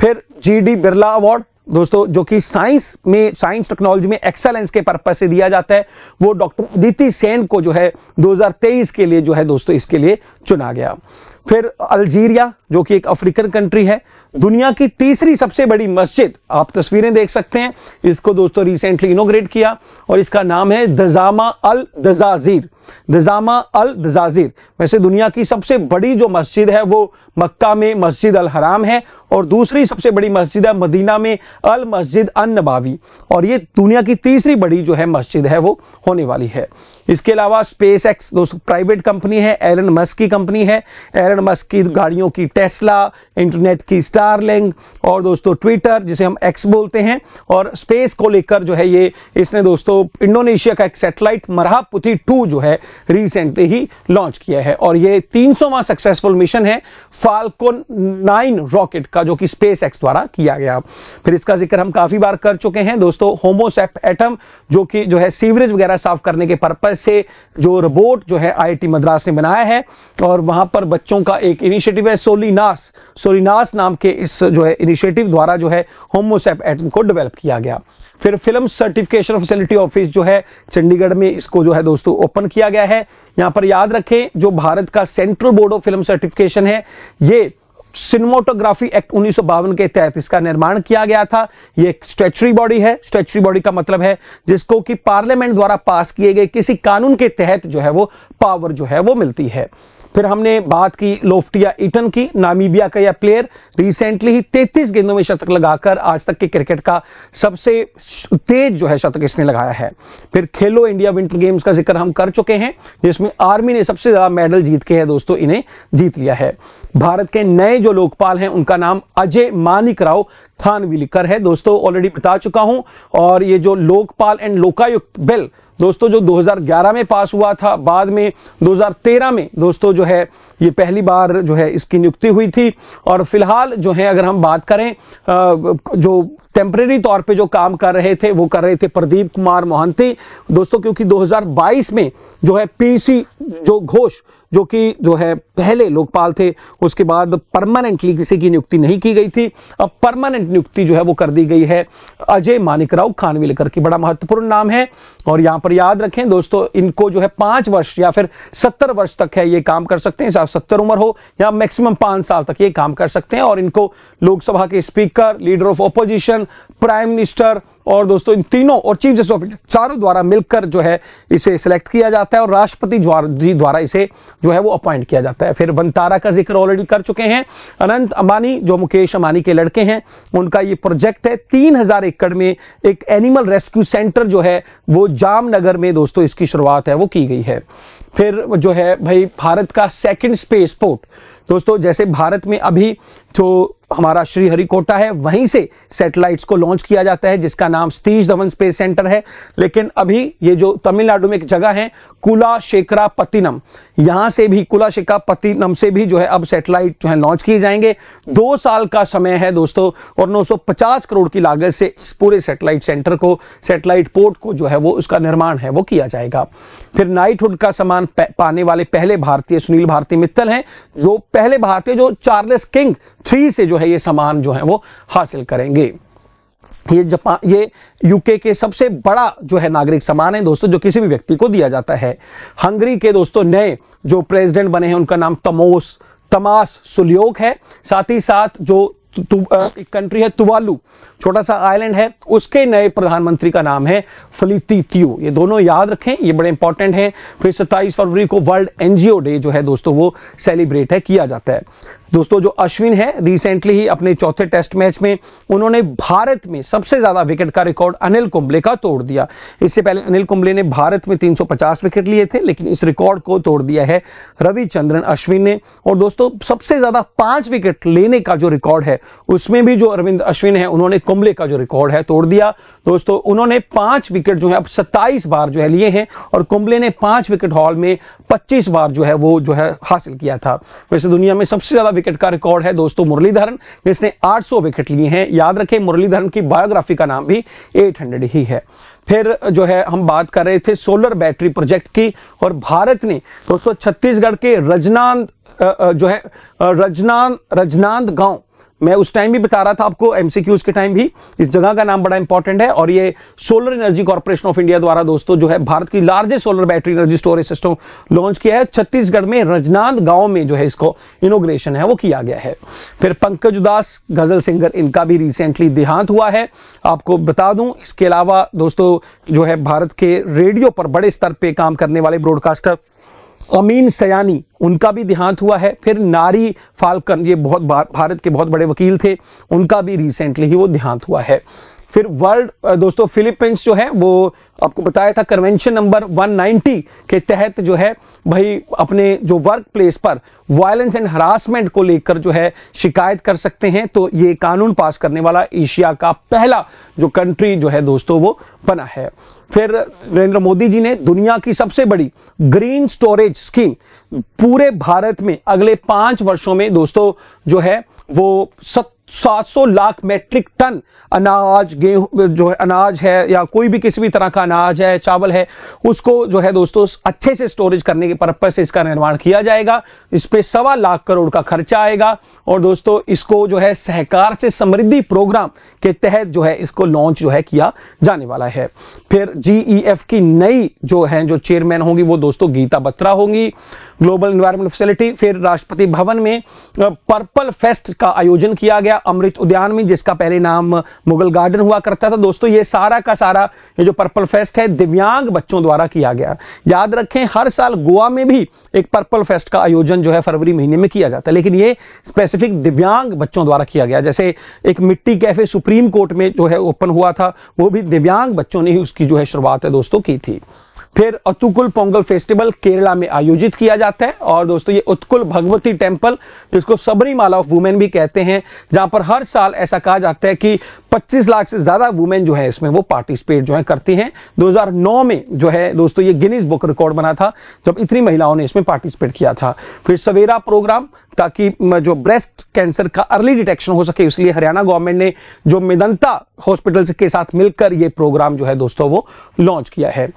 फिर जी डी बिरला अवार्ड दोस्तों जो कि साइंस में साइंस टेक्नोलॉजी में एक्सेलेंस के पर्पज से दिया जाता है वो डॉक्टर उदिति सेन को जो है 2023 के लिए जो है दोस्तों इसके लिए चुना गया फिर अल्जीरिया जो कि एक अफ्रीकन कंट्री है दुनिया की तीसरी सबसे बड़ी मस्जिद आप तस्वीरें देख सकते हैं इसको दोस्तों रिसेंटली इनोग्रेट किया और इसका नाम है दजामा अल दजाजीर दजामा अल दजाजीर वैसे दुनिया की सबसे बड़ी जो मस्जिद है वो मक्का में मस्जिद अल हराम है और दूसरी सबसे बड़ी मस्जिद है मदीना में अल मस्जिद अन नबावी और ये दुनिया की तीसरी बड़ी जो है मस्जिद है वो होने वाली है इसके अलावा स्पेस एक्स दोस्तों प्राइवेट कंपनी है एरन मस्क की कंपनी है एरन मस्क की गाड़ियों की टेस्ला इंटरनेट की स्टारलिंग और दोस्तों ट्विटर जिसे हम एक्स बोलते हैं और स्पेस को लेकर जो है ये इसने दोस्तों तो इंडोनेशिया का एक सैटेलाइट मरहा पुथी टू जो है रिसेंटली ही लॉन्च किया है और ये 300वां सक्सेसफुल मिशन है फाल्कोन नाइन रॉकेट का जो कि स्पेस एक्स द्वारा किया गया फिर इसका जिक्र हम काफी बार कर चुके हैं दोस्तों होमोसेप एटम जो कि जो है सीवरेज वगैरह साफ करने के पर्पज से जो रोबोट जो है आई मद्रास ने बनाया है और वहां पर बच्चों का एक इनिशिएटिव है सोलिनास सोलिनास नाम के इस जो है इनिशिएटिव द्वारा जो है होमोसेप एटम को डेवलप किया गया फिर फिल्म सर्टिफिकेशन फैसिलिटी ऑफिस जो है चंडीगढ़ में इसको जो है दोस्तों ओपन किया गया है यहां पर याद रखें जो भारत का central board of film certification है ये सिनेमोटोग्राफी एक्ट उन्नीस के तहत इसका निर्माण किया गया था यह एक स्टेचुरी बॉडी है स्टेचुरी बॉडी का मतलब है जिसको कि पार्लियामेंट द्वारा पास किए गए किसी कानून के तहत जो है वो पावर जो है वो मिलती है फिर हमने बात की लोफ्टिया इटन की नामीबिया का यह प्लेयर रिसेंटली ही 33 गेंदों में शतक लगाकर आज तक के क्रिकेट का सबसे तेज जो है शतक इसने लगाया है फिर खेलो इंडिया विंटर गेम्स का जिक्र हम कर चुके हैं जिसमें आर्मी ने सबसे ज्यादा मेडल जीत के है दोस्तों इन्हें जीत लिया है भारत के नए जो लोकपाल हैं उनका नाम अजय मानिक राव थानविलकर है दोस्तों ऑलरेडी बता चुका हूं और ये जो लोकपाल एंड लोकायुक्त बिल दोस्तों जो 2011 में पास हुआ था बाद में 2013 में दोस्तों जो है ये पहली बार जो है इसकी नियुक्ति हुई थी और फिलहाल जो है अगर हम बात करें जो टेम्परेरी तौर पे जो काम कर रहे थे वो कर रहे थे प्रदीप कुमार मोहंती दोस्तों क्योंकि 2022 में जो है पीसी जो घोष जो कि जो है पहले लोकपाल थे उसके बाद परमानेंटली किसी की नियुक्ति नहीं की गई थी अब परमानेंट नियुक्ति जो है वो कर दी गई है अजय मानिकराव खानविलकर की बड़ा महत्वपूर्ण नाम है और यहां पर याद रखें दोस्तों इनको जो है पांच वर्ष या फिर सत्तर वर्ष तक है ये काम कर सकते हैं सत्तर उम्र हो या मैक्सिमम पांच साल तक ये काम कर सकते हैं और इनको लोकसभा के speaker leader of opposition prime minister और दोस्तों इन तीनों और चीफ जस्टिस ऑफ इंडिया चारों द्वारा मिलकर जो है इसे सिलेक्ट किया जाता है और राष्ट्रपति जी द्वारा इसे जो है वो अपॉइंट किया जाता है फिर वंतारा का जिक्र ऑलरेडी कर चुके हैं अनंत अंबानी जो मुकेश अंबानी के लड़के हैं उनका ये प्रोजेक्ट है तीन हजार एकड़ में एक एनिमल रेस्क्यू सेंटर जो है वो जामनगर में दोस्तों इसकी शुरुआत है वो की गई है फिर जो है भाई भारत का सेकेंड स्पेस पोर्ट दोस्तों जैसे भारत में अभी जो हमारा श्रीहरिकोटा है वहीं से सैटेलाइट्स को लॉन्च किया जाता है जिसका नाम सतीश धवन स्पेस सेंटर है लेकिन अभी ये जो तमिलनाडु में एक जगह है कुला शेखरा पतिनम यहां से भी कुला शेखा पतिनम से भी जो है अब सैटेलाइट जो है लॉन्च किए जाएंगे दो साल का समय है दोस्तों और 950 करोड़ की लागत से पूरे सैटेलाइट सेंटर को सैटेलाइट पोर्ट को जो है वो उसका निर्माण है वो किया जाएगा फिर नाइटहुड का सम्मान पाने वाले पहले भारतीय सुनील भारती मित्तल हैं जो पहले भारतीय जो चार्लेस किंग थ्री से जो है ये सम्मान जो है वो हासिल करेंगे ये जापान ये यूके के सबसे बड़ा जो है नागरिक सम्मान है दोस्तों जो किसी भी व्यक्ति को दिया जाता है हंगरी के दोस्तों नए जो प्रेसिडेंट बने हैं उनका नाम तमोस तमास सुलयोग है साथ ही साथ जो तु, तु, एक कंट्री है तुवालू छोटा सा आइलैंड है उसके नए प्रधानमंत्री का नाम है फलीती फलितितियो ये दोनों याद रखें ये बड़े इंपॉर्टेंट है फिर सत्ताईस फरवरी को वर्ल्ड एनजीओ डे जो है दोस्तों वो सेलिब्रेट है किया जाता है दोस्तों जो अश्विन है रिसेंटली ही अपने चौथे टेस्ट मैच में उन्होंने भारत में सबसे ज्यादा विकेट का रिकॉर्ड अनिल कुंबले का तोड़ दिया इससे पहले अनिल कुंबले ने भारत में 350 विकेट लिए थे लेकिन इस रिकॉर्ड को तोड़ दिया है रविचंद्रन अश्विन ने और दोस्तों सबसे ज्यादा पांच विकेट लेने का जो रिकॉर्ड है उसमें भी जो अरविंद अश्विन है उन्होंने कुंबले का जो रिकॉर्ड है तोड़ दिया दोस्तों उन्होंने पांच विकेट जो है अब सत्ताईस बार जो है लिए हैं और कुंबले ने पांच विकेट हॉल में पच्चीस बार जो है वो जो है हासिल किया था वैसे दुनिया में सबसे ज्यादा विकेट का रिकॉर्ड है दोस्तों मुरलीधरन जिसने आठ विकेट लिए हैं याद रखें मुरलीधरन की बायोग्राफी का नाम भी एट ही है फिर जो है हम बात कर रहे थे सोलर बैटरी प्रोजेक्ट की और भारत ने दोस्तों छत्तीसगढ़ के रजनांद जो है रजनांद रजनांद गांव मैं उस टाइम भी बता रहा था आपको एमसीक्यूज के टाइम भी इस जगह का नाम बड़ा इंपॉर्टेंट है और ये solar energy corporation of India द्वारा दोस्तों जो है भारत की largest solar battery energy storage system launch किया है छत्तीसगढ़ में रजनांद गांव में जो है इसको इनोग्रेशन है वो किया गया है फिर पंकज उदास गजल सिंगर इनका भी रिसेंटली देहांत हुआ है आपको बता दूं इसके अलावा दोस्तों जो है भारत के रेडियो पर बड़े स्तर पर काम करने वाले ब्रॉडकास्टर अमीन सयानी उनका भी देहांत हुआ है फिर नारी फाल्कन ये बहुत भारत के बहुत बड़े वकील थे उनका भी रिसेंटली ही वो देहांत हुआ है फिर वर्ल्ड दोस्तों फिलीपींस जो है वो आपको बताया था कन्वेंशन नंबर 190 के तहत जो है भाई अपने जो वर्क प्लेस पर वायलेंस एंड हरासमेंट को लेकर जो है शिकायत कर सकते हैं तो ये कानून पास करने वाला एशिया का पहला जो कंट्री जो है दोस्तों वो बना है फिर नरेंद्र मोदी जी ने दुनिया की सबसे बड़ी ग्रीन स्टोरेज स्कीम पूरे भारत में अगले पांच वर्षों में दोस्तों जो है वो सत्तर 700 लाख मैट्रिक टन अनाज गेहूं जो है अनाज है या कोई भी किसी भी तरह का अनाज है चावल है उसको जो है दोस्तों अच्छे से स्टोरेज करने के पर्पज से इसका निर्माण किया जाएगा इस पर सवा लाख करोड़ का खर्चा आएगा और दोस्तों इसको जो है सहकार से समृद्धि प्रोग्राम के तहत जो है इसको लॉन्च जो है किया जाने वाला है फिर जीई e की नई जो है जो चेयरमैन होंगी वो दोस्तों गीता बत्रा होंगी ग्लोबल इन्वायरमेंट फैसिलिटी फिर राष्ट्रपति भवन में पर्पल फेस्ट का आयोजन किया गया अमृत उद्यान में जिसका पहले नाम मुगल गार्डन हुआ करता था दोस्तों ये सारा का सारा ये जो पर्पल फेस्ट है दिव्यांग बच्चों द्वारा किया गया याद रखें हर साल गोवा में भी एक पर्पल फेस्ट का आयोजन जो है फरवरी महीने में किया जाता है लेकिन ये स्पेसिफिक दिव्यांग बच्चों द्वारा किया गया जैसे एक मिट्टी कैफे सुप्रीम कोर्ट में जो है ओपन हुआ था वो भी दिव्यांग बच्चों ने ही उसकी जो है शुरुआत है दोस्तों की थी फिर अतुकुल पोंगल फेस्टिवल केरला में आयोजित किया जाता है और दोस्तों ये उत्कुल भगवती टेम्पल जिसको सबरीमाला ऑफ वुमेन भी कहते हैं जहां पर हर साल ऐसा कहा जाता है कि 25 लाख से ज्यादा वुमेन जो है इसमें वो पार्टिसिपेट जो है करती हैं 2009 में जो है दोस्तों ये गिनीज बुक रिकॉर्ड बना था जब इतनी महिलाओं ने इसमें पार्टिसिपेट किया था फिर सवेरा प्रोग्राम ताकि जो ब्रेस्ट कैंसर का अर्ली डिटेक्शन हो सके इसलिए हरियाणा गवर्नमेंट ने जो मेदंता हॉस्पिटल के साथ मिलकर ये प्रोग्राम जो है दोस्तों वो लॉन्च किया है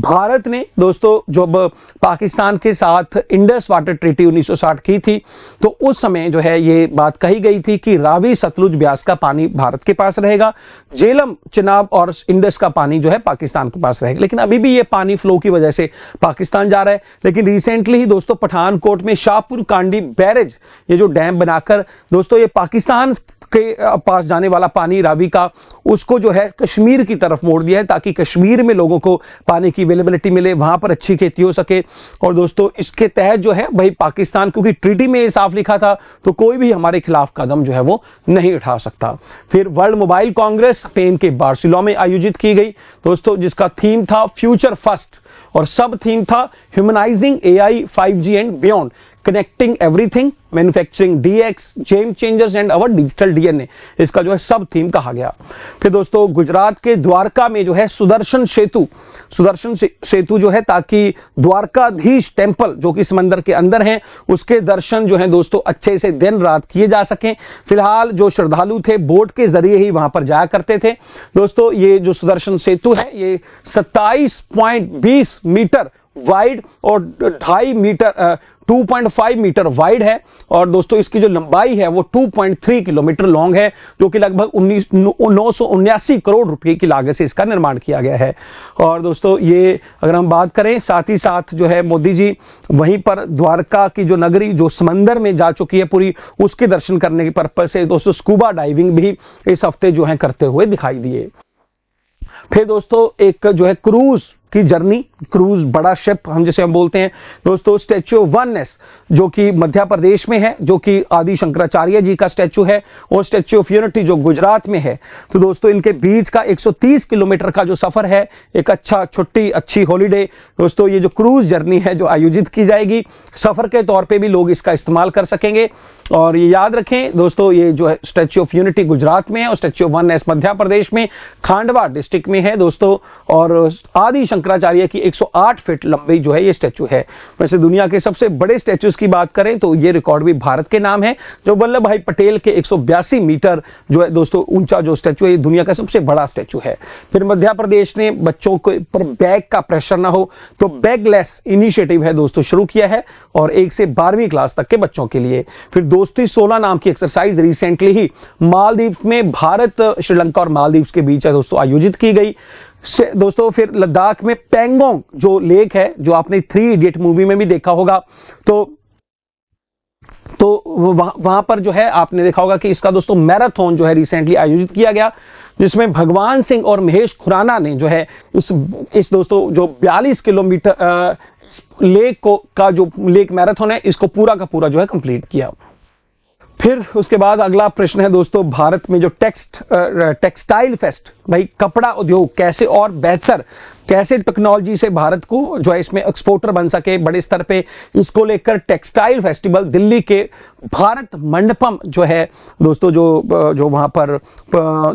भारत ने दोस्तों जब पाकिस्तान के साथ इंडस वाटर ट्रीटी 1960 की थी तो उस समय जो है ये बात कही गई थी कि रावी सतलुज ब्यास का पानी भारत के पास रहेगा जेलम चिनाब और इंडस का पानी जो है पाकिस्तान के पास रहेगा लेकिन अभी भी ये पानी फ्लो की वजह से पाकिस्तान जा रहा है लेकिन रिसेंटली ही दोस्तों पठानकोट में शाहपुर कांडी बैरेज ये जो डैम बनाकर दोस्तों ये पाकिस्तान के पास जाने वाला पानी रावी का उसको जो है कश्मीर की तरफ मोड़ दिया है ताकि कश्मीर में लोगों को पानी की अवेलेबिलिटी मिले वहां पर अच्छी खेती हो सके और दोस्तों इसके तहत जो है भाई पाकिस्तान क्योंकि ट्रीटी में साफ लिखा था तो कोई भी हमारे खिलाफ कदम जो है वो नहीं उठा सकता फिर वर्ल्ड मोबाइल कांग्रेस स्पेन के बार्सिलो में आयोजित की गई दोस्तों जिसका थीम था फ्यूचर फर्स्ट और सब थीम था humanising AI 5G and beyond connecting everything manufacturing DX game changers and our digital DNA इसका जो है सब थीम कहा गया फिर दोस्तों गुजरात के द्वारका में जो है सुदर्शन सेतु सुदर्शन सेतु जो है ताकि द्वारकाधीश टेम्पल जो कि समंदर के अंदर है उसके दर्शन जो है दोस्तों अच्छे से दिन रात किए जा सकें फिलहाल जो श्रद्धालु थे बोट के जरिए ही वहां पर जाया करते थे दोस्तों ये जो सुदर्शन सेतु है ये सत्ताईस मीटर वाइड और ढाई metre two point five metre wide है और दोस्तों इसकी जो लंबाई है वो two point three kilometre long है जो कि लगभग उन्नीस नौ सौ उन्यासी करोड़ रुपए की लागत से इसका निर्माण किया गया है और दोस्तों ये अगर हम बात करें साथ ही साथ जो है मोदी जी वहीं पर द्वारका की जो नगरी जो समंदर में जा चुकी है पूरी उसके दर्शन करने के पर्पज से दोस्तों स्कूबा डाइविंग भी इस हफ्ते जो है करते हुए दिखाई दिए फिर दोस्तों एक जो है क्रूज की जर्नी क्रूज बड़ा शिप हम जैसे हम बोलते हैं दोस्तों स्टैच्यू ऑफ वननेस जो कि मध्य प्रदेश में है जो कि आदि शंकराचार्य जी का स्टैच्यू है और स्टैच्यू ऑफ यूनिटी जो गुजरात में है तो दोस्तों इनके बीच का 130 किलोमीटर का जो सफर है एक अच्छा छुट्टी अच्छी हॉलीडे दोस्तों ये जो क्रूज जर्नी है जो आयोजित की जाएगी सफर के तौर पर भी लोग इसका इस्तेमाल कर सकेंगे और ये याद रखें दोस्तों ये जो है स्टैच्यू ऑफ यूनिटी गुजरात में है और statue of oneness Madhya Pradesh में खांडवा डिस्ट्रिक्ट में है दोस्तों और आदि शंकराचार्य की 108 फीट लंबी जो है ये स्टैच्यू है वैसे दुनिया के सबसे बड़े स्टैच्यूज की बात करें तो ये रिकॉर्ड भी भारत के नाम है जो वल्लभ भाई पटेल के एक मीटर जो है दोस्तों ऊंचा जो स्टैच्यू है दुनिया का सबसे बड़ा स्टैच्यू है फिर मध्य प्रदेश ने बच्चों के ऊपर बैग का प्रेशर ना हो तो बैगलेस इनिशिएटिव है दोस्तों शुरू किया है और एक से बारहवीं क्लास तक के बच्चों के लिए फिर दोस्ती 16 नाम की एक्सरसाइज रिसेंटली ही मालदीव में भारत श्रीलंका और मालदीव के बीच है दोस्तों आयोजित की गई दोस्तों फिर लद्दाख में पेंगोंग जो लेक है जो आपने थ्री इडियट मूवी में भी देखा होगा तो तो वहां पर जो है आपने देखा होगा कि इसका दोस्तों मैराथन जो है रिसेंटली आयोजित किया गया जिसमें भगवान सिंह और महेश खुराना ने जो है उस इस दोस्तों जो 42 किलोमीटर लेक को का जो लेक मैराथन है इसको पूरा का पूरा जो है कंप्लीट किया फिर उसके बाद अगला प्रश्न है दोस्तों भारत में जो टेक्स्ट टेक्सटाइल फेस्ट भाई कपड़ा उद्योग कैसे और बेहतर कैसे टेक्नोलॉजी से भारत को जो है इसमें एक्सपोर्टर बन सके बड़े स्तर पे इसको लेकर टेक्सटाइल फेस्टिवल दिल्ली के भारत मंडपम जो है दोस्तों जो जो वहां पर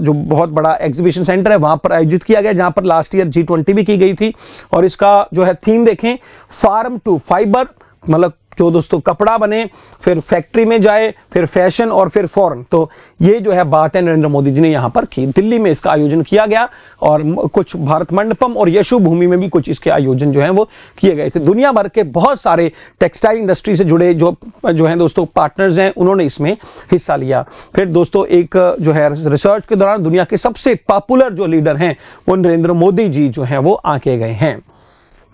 जो बहुत बड़ा एग्जीबिशन सेंटर है वहां पर आयोजित किया गया जहां पर लास्ट ईयर जी भी की गई थी और इसका जो है थीम देखें फार्म टू फाइबर मतलब कि वो दोस्तों कपड़ा बने फिर फैक्ट्री में जाए फिर फैशन और फिर फॉरन तो ये जो है बात है नरेंद्र मोदी जी ने यहाँ पर की दिल्ली में इसका आयोजन किया गया और कुछ भारत मंडपम और यशु भूमि में भी कुछ इसके आयोजन जो है वो किए गए थे दुनिया भर के बहुत सारे टेक्सटाइल इंडस्ट्री से जुड़े जो जो है दोस्तों पार्टनर्स हैं उन्होंने इसमें हिस्सा लिया फिर दोस्तों एक जो है रिसर्च के दौरान दुनिया के सबसे पॉपुलर जो लीडर हैं वो नरेंद्र मोदी जी जो है वो आके गए हैं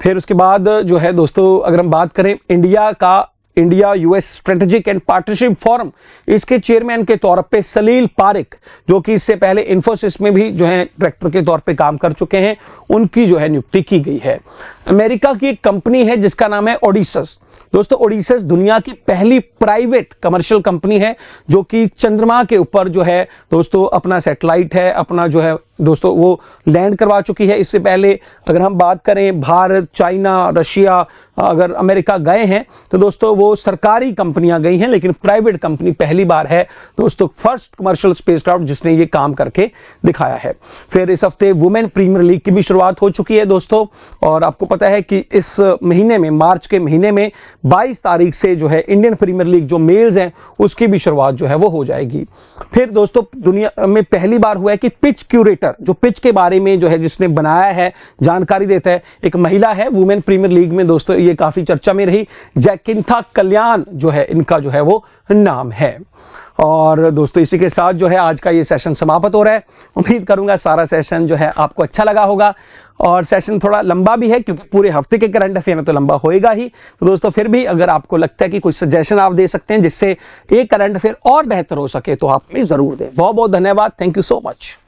फिर उसके बाद जो है दोस्तों अगर हम बात करें इंडिया का India US strategic and partnership forum इसके चेयरमैन के तौर पे सलील पारिक जो कि इससे पहले इंफोसिस में भी जो है डायरेक्टर के तौर पे काम कर चुके हैं उनकी जो है नियुक्ति की गई है अमेरिका की एक कंपनी है जिसका नाम है ओडिसस दोस्तों ओडिशस दुनिया की पहली प्राइवेट कमर्शियल कंपनी है जो कि चंद्रमा के ऊपर जो है दोस्तों अपना सेटेलाइट है अपना जो है दोस्तों वो लैंड करवा चुकी है इससे पहले अगर हम बात करें भारत चाइना रशिया अगर अमेरिका गए हैं तो दोस्तों वो सरकारी कंपनियां गई हैं लेकिन प्राइवेट कंपनी पहली बार है दोस्तों फर्स्ट कमर्शियल स्पेसक्राफ्ट जिसने ये काम करके दिखाया है फिर इस हफ्ते वुमेन प्रीमियर लीग की भी शुरुआत हो चुकी है दोस्तों और आपको पता है कि इस महीने में मार्च के महीने में बाईस तारीख से जो है इंडियन प्रीमियर लीग जो मेल्स हैं उसकी भी शुरुआत जो है वो हो जाएगी फिर दोस्तों दुनिया में पहली बार हुआ है कि पिच क्यूरेटर डायरेक्टर जो पिच के बारे में जो है जिसने बनाया है जानकारी देता है एक महिला है वुमेन प्रीमियर लीग में दोस्तों ये काफी चर्चा में रही जैकिंथा कल्याण जो है इनका जो है वो नाम है और दोस्तों इसी के साथ जो है आज का ये सेशन समाप्त हो रहा है उम्मीद करूंगा सारा सेशन जो है आपको अच्छा लगा होगा और सेशन थोड़ा लंबा भी है क्योंकि पूरे हफ्ते के करंट अफेयर में तो लंबा होएगा ही तो दोस्तों फिर भी अगर आपको लगता है कि कुछ सजेशन आप दे सकते हैं जिससे एक करंट अफेयर और बेहतर हो सके तो आप में ज़रूर दें बहुत बहुत धन्यवाद थैंक यू सो मच